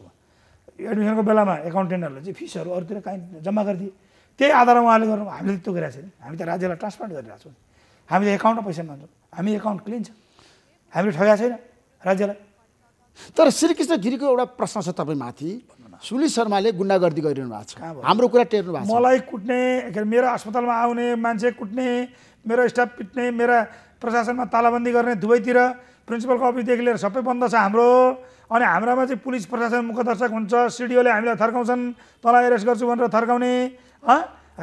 एडमिसनको बेलामा एकाउन्टेन्टहरूले चाहिँ फिसहरू अरूतिर काहीँ जम्मा गरिदिए त्यही आधारमा उहाँले गर्नु हामीले त्यो गरिरहेको छैन हामी त राज्यलाई ट्रान्सफर गरिरहेको छौँ हामीले एकाउन्टमा पैसा मान्छौँ हामी एकाउन्ट क्लिन छ हामीले ठगेको छैन राज्यलाई तर श्रीकृष्ण गिरीको एउटा प्रश्न छ तपाईँमाथि सुनिल शर्माले गुन्डागर्दी गरिरहनु भएको छ हाम्रो कुरा टेर्नु भएको छ मलाई कुट्ने के मेरो अस्पतालमा आउने मान्छे कुट्ने मेरो स्टाफ पिट्ने मेरा प्रशासनमा तालाबन्दी गर्ने दुवैतिर प्रिन्सिपलको अफिसदेखि लिएर सबै बन्द छ हाम्रो अनि हाम्रामा चाहिँ पुलिस प्रशासन मुखदर्शक हुन्छ सिडिओले हामीलाई थर्काउँछन् तँलाई एरेस्ट गर्छु भनेर थर्काउने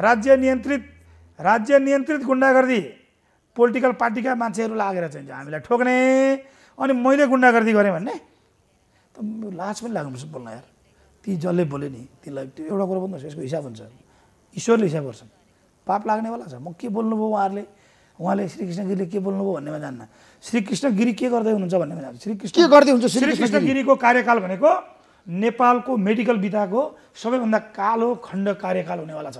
राज्य नियन्त्रित राज्य नियन्त्रित गुन्डागर्दी पोलिटिकल पार्टीका मान्छेहरू लागेर चाहिँ हामीलाई ठोक्ने अनि मैले गुन्डागर्दी गरेँ भन्ने त लाज पनि लाग्नुपर्छ बोल्न यार ती जसले बोले नि तिनलाई त्यो एउटा कुरो भन्नुहोस् यसको हिसाब हुन्छ ईश्वरले हिसाब गर्छन् पाप लाग्नेवाला छ म के बोल्नुभयो उहाँहरूले उहाँले श्रीकृष्णगिरीले के बोल्नुभयो भन्नेमा जान्न गिरी के गर्दै हुनुहुन्छ भन्नेमा जान्छ श्रीकृष्ण के गर्दै हुन्छ गिरीको कार्यकाल भनेको नेपालको मेडिकल विधाको सबैभन्दा कालो खण्ड कार्यकाल हुनेवाला छ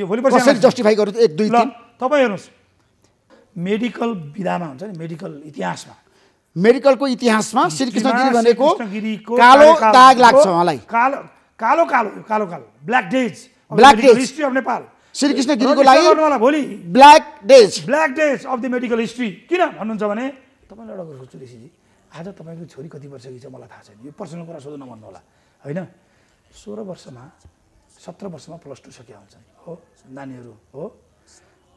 यो भोलि जस्टिफाई गर्नु एक दुई तपाईँ हेर्नुहोस् मेडिकल विधामा हुन्छ नि मेडिकल इतिहासमा मेडिकलको इतिहासमा श्रीकृष्णगिरी भनेको कालो दाग लाग्छ उहाँलाई कालो कालो कालो कालो कालो black days black days history of Nepal श्रीकृष्णगिरीको लागि भोलि black days black days of the medical history किन भन्नुहुन्छ भने तपाईँले एउटा कुरा सोध्छु ऋषिजी आज तपाईँको छोरी कति वर्षकी छ मलाई थाहा छैन यो पर्सनल कुरा सोध्न नभन्नु होला होइन सोह्र वर्षमा सत्र वर्षमा प्लस टू सकिया हुन्छन् हो नानीहरू हो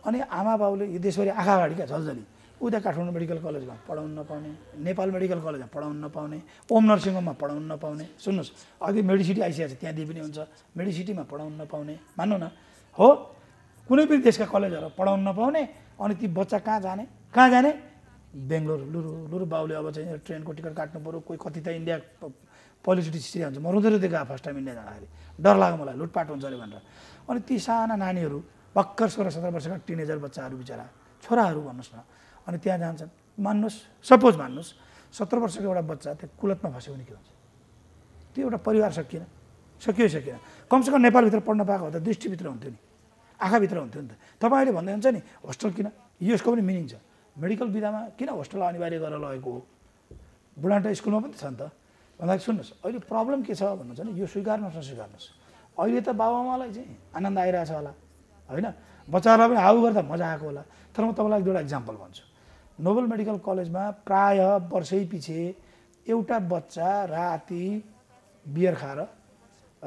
अनि आमा बाबुले यो देशभरि आँखा अगाडि क्या झल्झली उता काठमाडौँ मेडिकल कलेजमा पढाउनु नपाउने नेपाल मेडिकल कलेजमा पढाउनु नपाउने ओम नर्सिङ होममा पढाउनु नपाउने सुन्नुहोस् अघि मेडिसिटी आइसकेको छ त्यहाँदेखि पनि हुन्छ मेडिसिटीमा पढाउनु नपाउने मान्नु न हो कुनै पनि देशका कलेजहरू पढाउनु नपाउने अनि ती बच्चा कहाँ जाने कहाँ जाने बेङ्गलोर लुरु लुरु बाउले अब चाहिँ ट्रेनको टिकट काट्नु पऱ्यो कोही कति त इन्डिया पोलिसिटी सिरिया हुन्छ म रुँदै रुँदै गएको फर्स्ट टाइम इन्डिया जाँदाखेरि डर लाग्यो मलाई लुटपाट हुन्छ अरे भनेर अनि ती साना नानीहरू भर्खर सोह्र सत्र वर्षका टिनेजर बच्चाहरू बिचरा छोराहरू भन्नुहोस् न अनि त्यहाँ जान्छन् मान्नुहोस् सपोज मान्नुहोस् सत्र वर्षको एउटा बच्चा त्यो कुलतमा फस्यो भने के हुन्छ त्यो एउटा परिवार सकिएन सकियो सकिएन कमसेकम नेपालभित्र पढ्न पाएको हो त दृष्टिभित्र हुन्थ्यो नि आँखाभित्र हुन्थ्यो नि त तपाईँले भन्दै हुन्छ नि होस्टल किन यसको पनि मिनिङ छ मेडिकल विधामा किन होस्टल अनिवार्य गरेर लगेको हो बुढान्टा स्कुलमा पनि छ नि त भन्दाखेरि सुन्नुहोस् अहिले प्रब्लम के छ भन्नुहुन्छ नि यो स्विकार्नुहोस् नस्विकार्नुहोस् अहिले त बाबाआमालाई चाहिँ आनन्द आइरहेछ होला होइन बच्चाहरूलाई पनि हाउ गर्दा मजा आएको होला तर म तपाईँलाई दुईवटा इक्जाम्पल भन्छु नोबल मेडिकल कलेजमा प्राय वर्षै पछि एउटा बच्चा राति बियर खाएर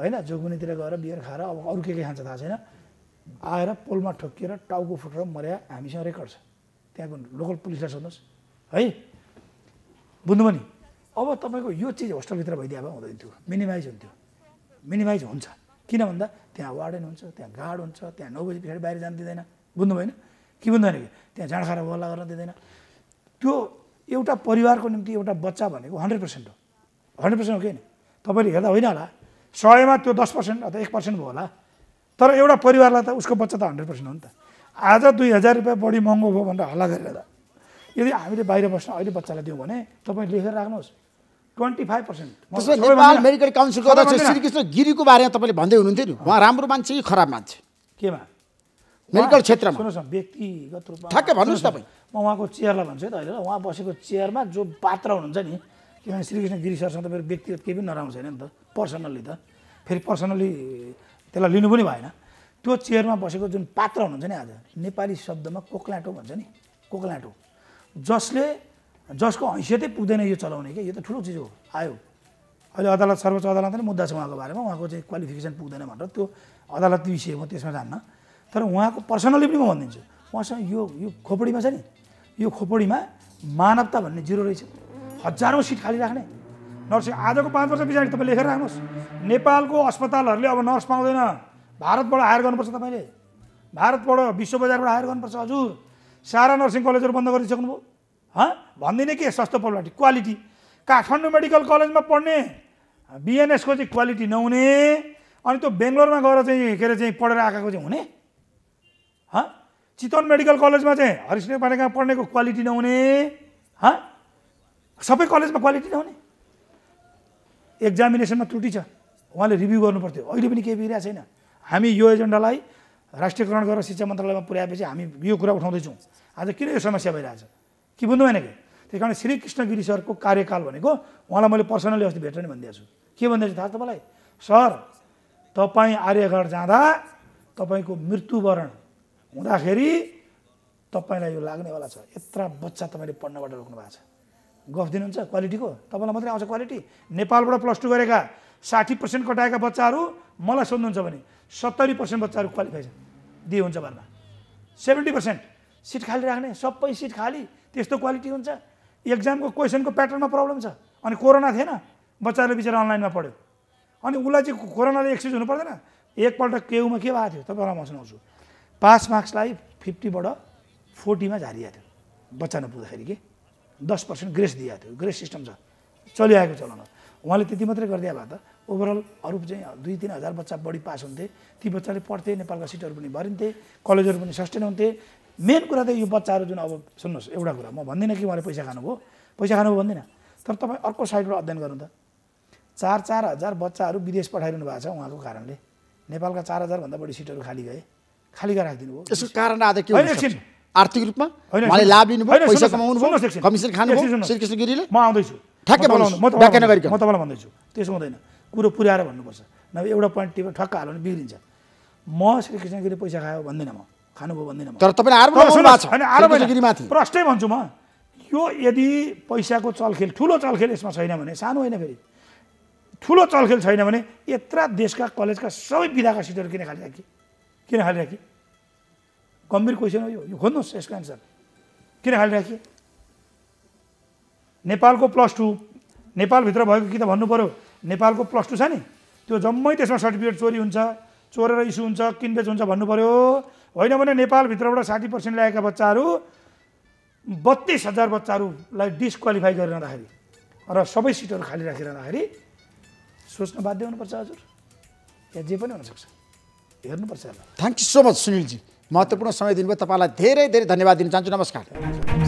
होइन जोगुनीतिर गएर बियर खाएर अब अरू के के खान्छ थाहा छैन आएर पोलमा ठोकिएर टाउको फुटेर मर्या हामीसँग रेकर्ड छ त्यहाँको लोकल पुलिसलाई सोध्नुहोस् है बुझ्नुभयो नि अब तपाईँको यो चिज होस्टलभित्र भइदिए भए हुँदैन थियो मिनिमाइज हुन्थ्यो मिनिमाइज हुन्छ किन भन्दा त्यहाँ वार्डन हुन्छ त्यहाँ गार्ड हुन्छ त्यहाँ नौ बजी पछाडि बाहिर जान दिँदैन बुझ्नु भएन कि बुझ्नु भएन कि त्यहाँ जाँडखाँडा हल्ला गर्न दिँदैन त्यो एउटा परिवारको निम्ति एउटा बच्चा भनेको हन्ड्रेड पर्सेन्ट हो हन्ड्रेड पर्सेन्ट हो कि तपाईँले हेर्दा होइन होला सयमा त्यो दस पर्सेन्ट अथवा एक पर्सेन्ट भयो होला तर एउटा परिवारलाई त उसको बच्चा त हन्ड्रेड पर्सेन्ट हो नि त आज दुई हजार रुपियाँ बढी महँगो भयो भनेर हल्ला गरेर यदि हामीले बाहिर बस्न अहिले बच्चालाई दियौँ भने तपाईँ लेखेर राख्नुहोस् ट्वेन्टी फाइभ पर्सेन्ट मेडिकल काउन्सिलको अध्यक्ष श्रीकृष्ण गिरीको बारेमा तपाईँले भन्दै हुनुहुन्थ्यो नि उहाँ राम्रो मान्छे कि खराब मान्छे केमा मेडिकल क्षेत्रमा सुन्नुहोस् न व्यक्तिगत रूपमा ठ्याक्कै भन्नुहोस् तपाईँ म उहाँको चेयरलाई भन्छु है त अहिले उहाँ बसेको चेयरमा जो पात्र हुनुहुन्छ नि किनभने श्रीकृष्ण गिरी सरसँग त मेरो व्यक्तिगत केही पनि नराम्रो छैन नि त पर्सनल्ली त फेरि पर्सनल्ली त्यसलाई लिनु पनि भएन त्यो चेयरमा बसेको जुन पात्र हुनुहुन्छ नि आज नेपाली शब्दमा कोक्लाटो भन्छ नि कोक्लाटो जसले जसको हैसियतै पुग्दैन यो चलाउने कि यो त ठुलो चिज हो आयो अहिले अदालत सर्वोच्च अदालतले मुद्दा छ उहाँको बारेमा उहाँको चाहिँ क्वालिफिकेसन पुग्दैन भनेर त्यो अदालत विषय म त्यसमा जान्न तर उहाँको पर्सनली पनि म भनिदिन्छु उहाँसँग यो यो खोपडीमा छ नि यो खोपडीमा मानवता भन्ने जिरो रहेछ हजारौँ सिट खाली राख्ने नर्सिङ आजको पाँच वर्ष पछाडि तपाईँ लेखेर राख्नुहोस् नेपालको अस्पतालहरूले अब नर्स पाउँदैन भारतबाट हायर गर्नुपर्छ तपाईँले भारतबाट विश्व बजारबाट हायर गर्नुपर्छ हजुर सारा नर्सिङ कलेजहरू बन्द गरिसक्नुभयो हँ भन्दिनँ के सस्तो पल्लाटी क्वालिटी काठमाडौँ मेडिकल कलेजमा पढ्ने बिएनएसको चाहिँ क्वालिटी नहुने अनि त्यो बेङ्गलोरमा गएर चाहिँ के अरे चाहिँ पढेर आएको चाहिँ हुने हँ चितवन मेडिकल कलेजमा चाहिँ हरिश्ने पानेका पढ्नेको क्वालिटी नहुने हँ सबै कलेजमा क्वालिटी नहुने एक्जामिनेसनमा त्रुटि छ उहाँले रिभ्यू गर्नु पर्थ्यो अहिले पनि केही बिग्रिरहेको छैन हामी यो एजेन्डालाई राष्ट्रियकरण गरेर शिक्षा मन्त्रालयमा पुर्याएपछि हामी यो कुरा उठाउँदैछौँ आज किन यो समस्या भइरहेछ कि बुझ्नु भएन कि त्यही कारण श्रीकृष्ण गिरी सरको कार्यकाल भनेको उहाँलाई मैले पर्सनली अस्ति भेटेर भेट्ने भनिदिएको छु के भनिदिएको छु थाहा तपाईँलाई सर तपाईँ आर्यघाट जाँदा तपाईँको मृत्युवरण हुँदाखेरि तपाईँलाई यो लाग्नेवाला छ यत्र बच्चा तपाईँले पढ्नबाट रोक्नु भएको छ गफ दिनुहुन्छ क्वालिटीको तपाईँलाई मात्रै आउँछ क्वालिटी नेपालबाट प्लस टू गरेका साठी पर्सेन्ट कटाएका बच्चाहरू मलाई सोध्नुहुन्छ भने सत्तरी पर्सेन्ट बच्चाहरू क्वालिफाई छ दिए हुन्छ भन्दा सेभेन्टी पर्सेन्ट सिट खाली राख्ने सबै सिट खाली त्यस्तो क्वालिटी हुन्छ एक्जामको क्वेसनको प्याटर्नमा प्रब्लम छ अनि कोरोना थिएन बच्चाहरूले बिचरा अनलाइनमा पढ्यो अनि उसलाई चाहिँ कोरोनाले एक्सक्युज हुनु पर्दैन एकपल्ट केउमा के भएको थियो तपाईँलाई म सुनाउँछु पास मार्क्सलाई फिफ्टीबाट फोर्टीमा झारिएको थियो बच्चा नपुग्दाखेरि कि दस पर्सेन्ट ग्रेस दिएको थियो ग्रेस सिस्टम छ चलिआएको चलाउन उहाँले त्यति मात्रै गरिदिए भए त ओभरअल अरू चाहिँ दुई तिन हजार बच्चा बढी पास हुन्थे ती बच्चाले पढ्थे नेपालका सिटहरू पनि भरिन्थे कलेजहरू पनि सस्टेन हुन्थे मेन कुरा त यो बच्चाहरू जुन अब सुन्नुहोस् एउटा कुरा म भन्दिनँ कि उहाँले पैसा खानुभयो पैसा खानुभयो भन्दिनँ तर तपाईँ अर्को साइडबाट अध्ययन गर्नु त चार चार हजार बच्चाहरू विदेश पठाइरहनु भएको छ उहाँको कारणले नेपालका चार हजारभन्दा बढी सिटहरू खाली गए खाली गराइदिनु हो त्यसको कारण आज के एकछिन आर्थिक रूपमा उहाँले लाभ लिनुभयो पैसा कमाउनु भयो कमिसन खानुभयो श्रीकृष्ण गिरीले म आउँदैछु ठ्याक्कै म म तपाईँलाई भन्दैछु त्यसो हुँदैन कुरो पुऱ्याएर भन्नुपर्छ नभए एउटा पोइन्ट टिपेर ठक्क हाल्यो भने बिग्रिन्छ म श्रीकृष्ण गिरी पैसा खायो भन्दिनँ म खानुभयो भन्दिनँ तर तपाईँले प्रष्टै भन्छु म यो यदि पैसाको चलखेल ठुलो चलखेल यसमा छैन भने सानो होइन फेरि ठुलो चलखेल छैन भने यत्र देशका कलेजका सबै विधाका सिटहरू किन खालिरहेको किन हालिराखेँ गम्भीर क्वेसन हो यो खोज्नुहोस् यसको एन्सर किन हालिराखेँ नेपालको प्लस टू नेपालभित्र भएको कि त भन्नु पऱ्यो नेपालको प्लस टू छ नि त्यो जम्मै त्यसमा सर्टिफिकेट चोरी हुन्छ चोरेर इस्यु हुन्छ किनबेच हुन्छ भन्नु पऱ्यो होइन भने नेपालभित्रबाट साठी पर्सेन्ट ल्याएका बच्चाहरू बत्तिस हजार बच्चाहरूलाई डिस्क्वालिफाई गरिरहँदाखेरि र सबै सिटहरू खाली राखिरहँदाखेरि सोच्न बाध्य हुनुपर्छ हजुर या जे पनि हुनसक्छ हेर्नुपर्छ थ्याङ्क यू सो मच सुनिलजी महत्त्वपूर्ण समय दिनुभयो तपाईँलाई धेरै धेरै धन्यवाद दिन चाहन्छु नमस्कार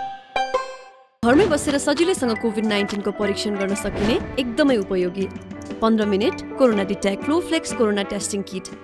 घरमै बसेर सजिलैसँग कोभिड नाइन्टिनको परीक्षण गर्न सकिने एकदमै उपयोगी पन्ध्र minute corona detect Flowflex corona testing किट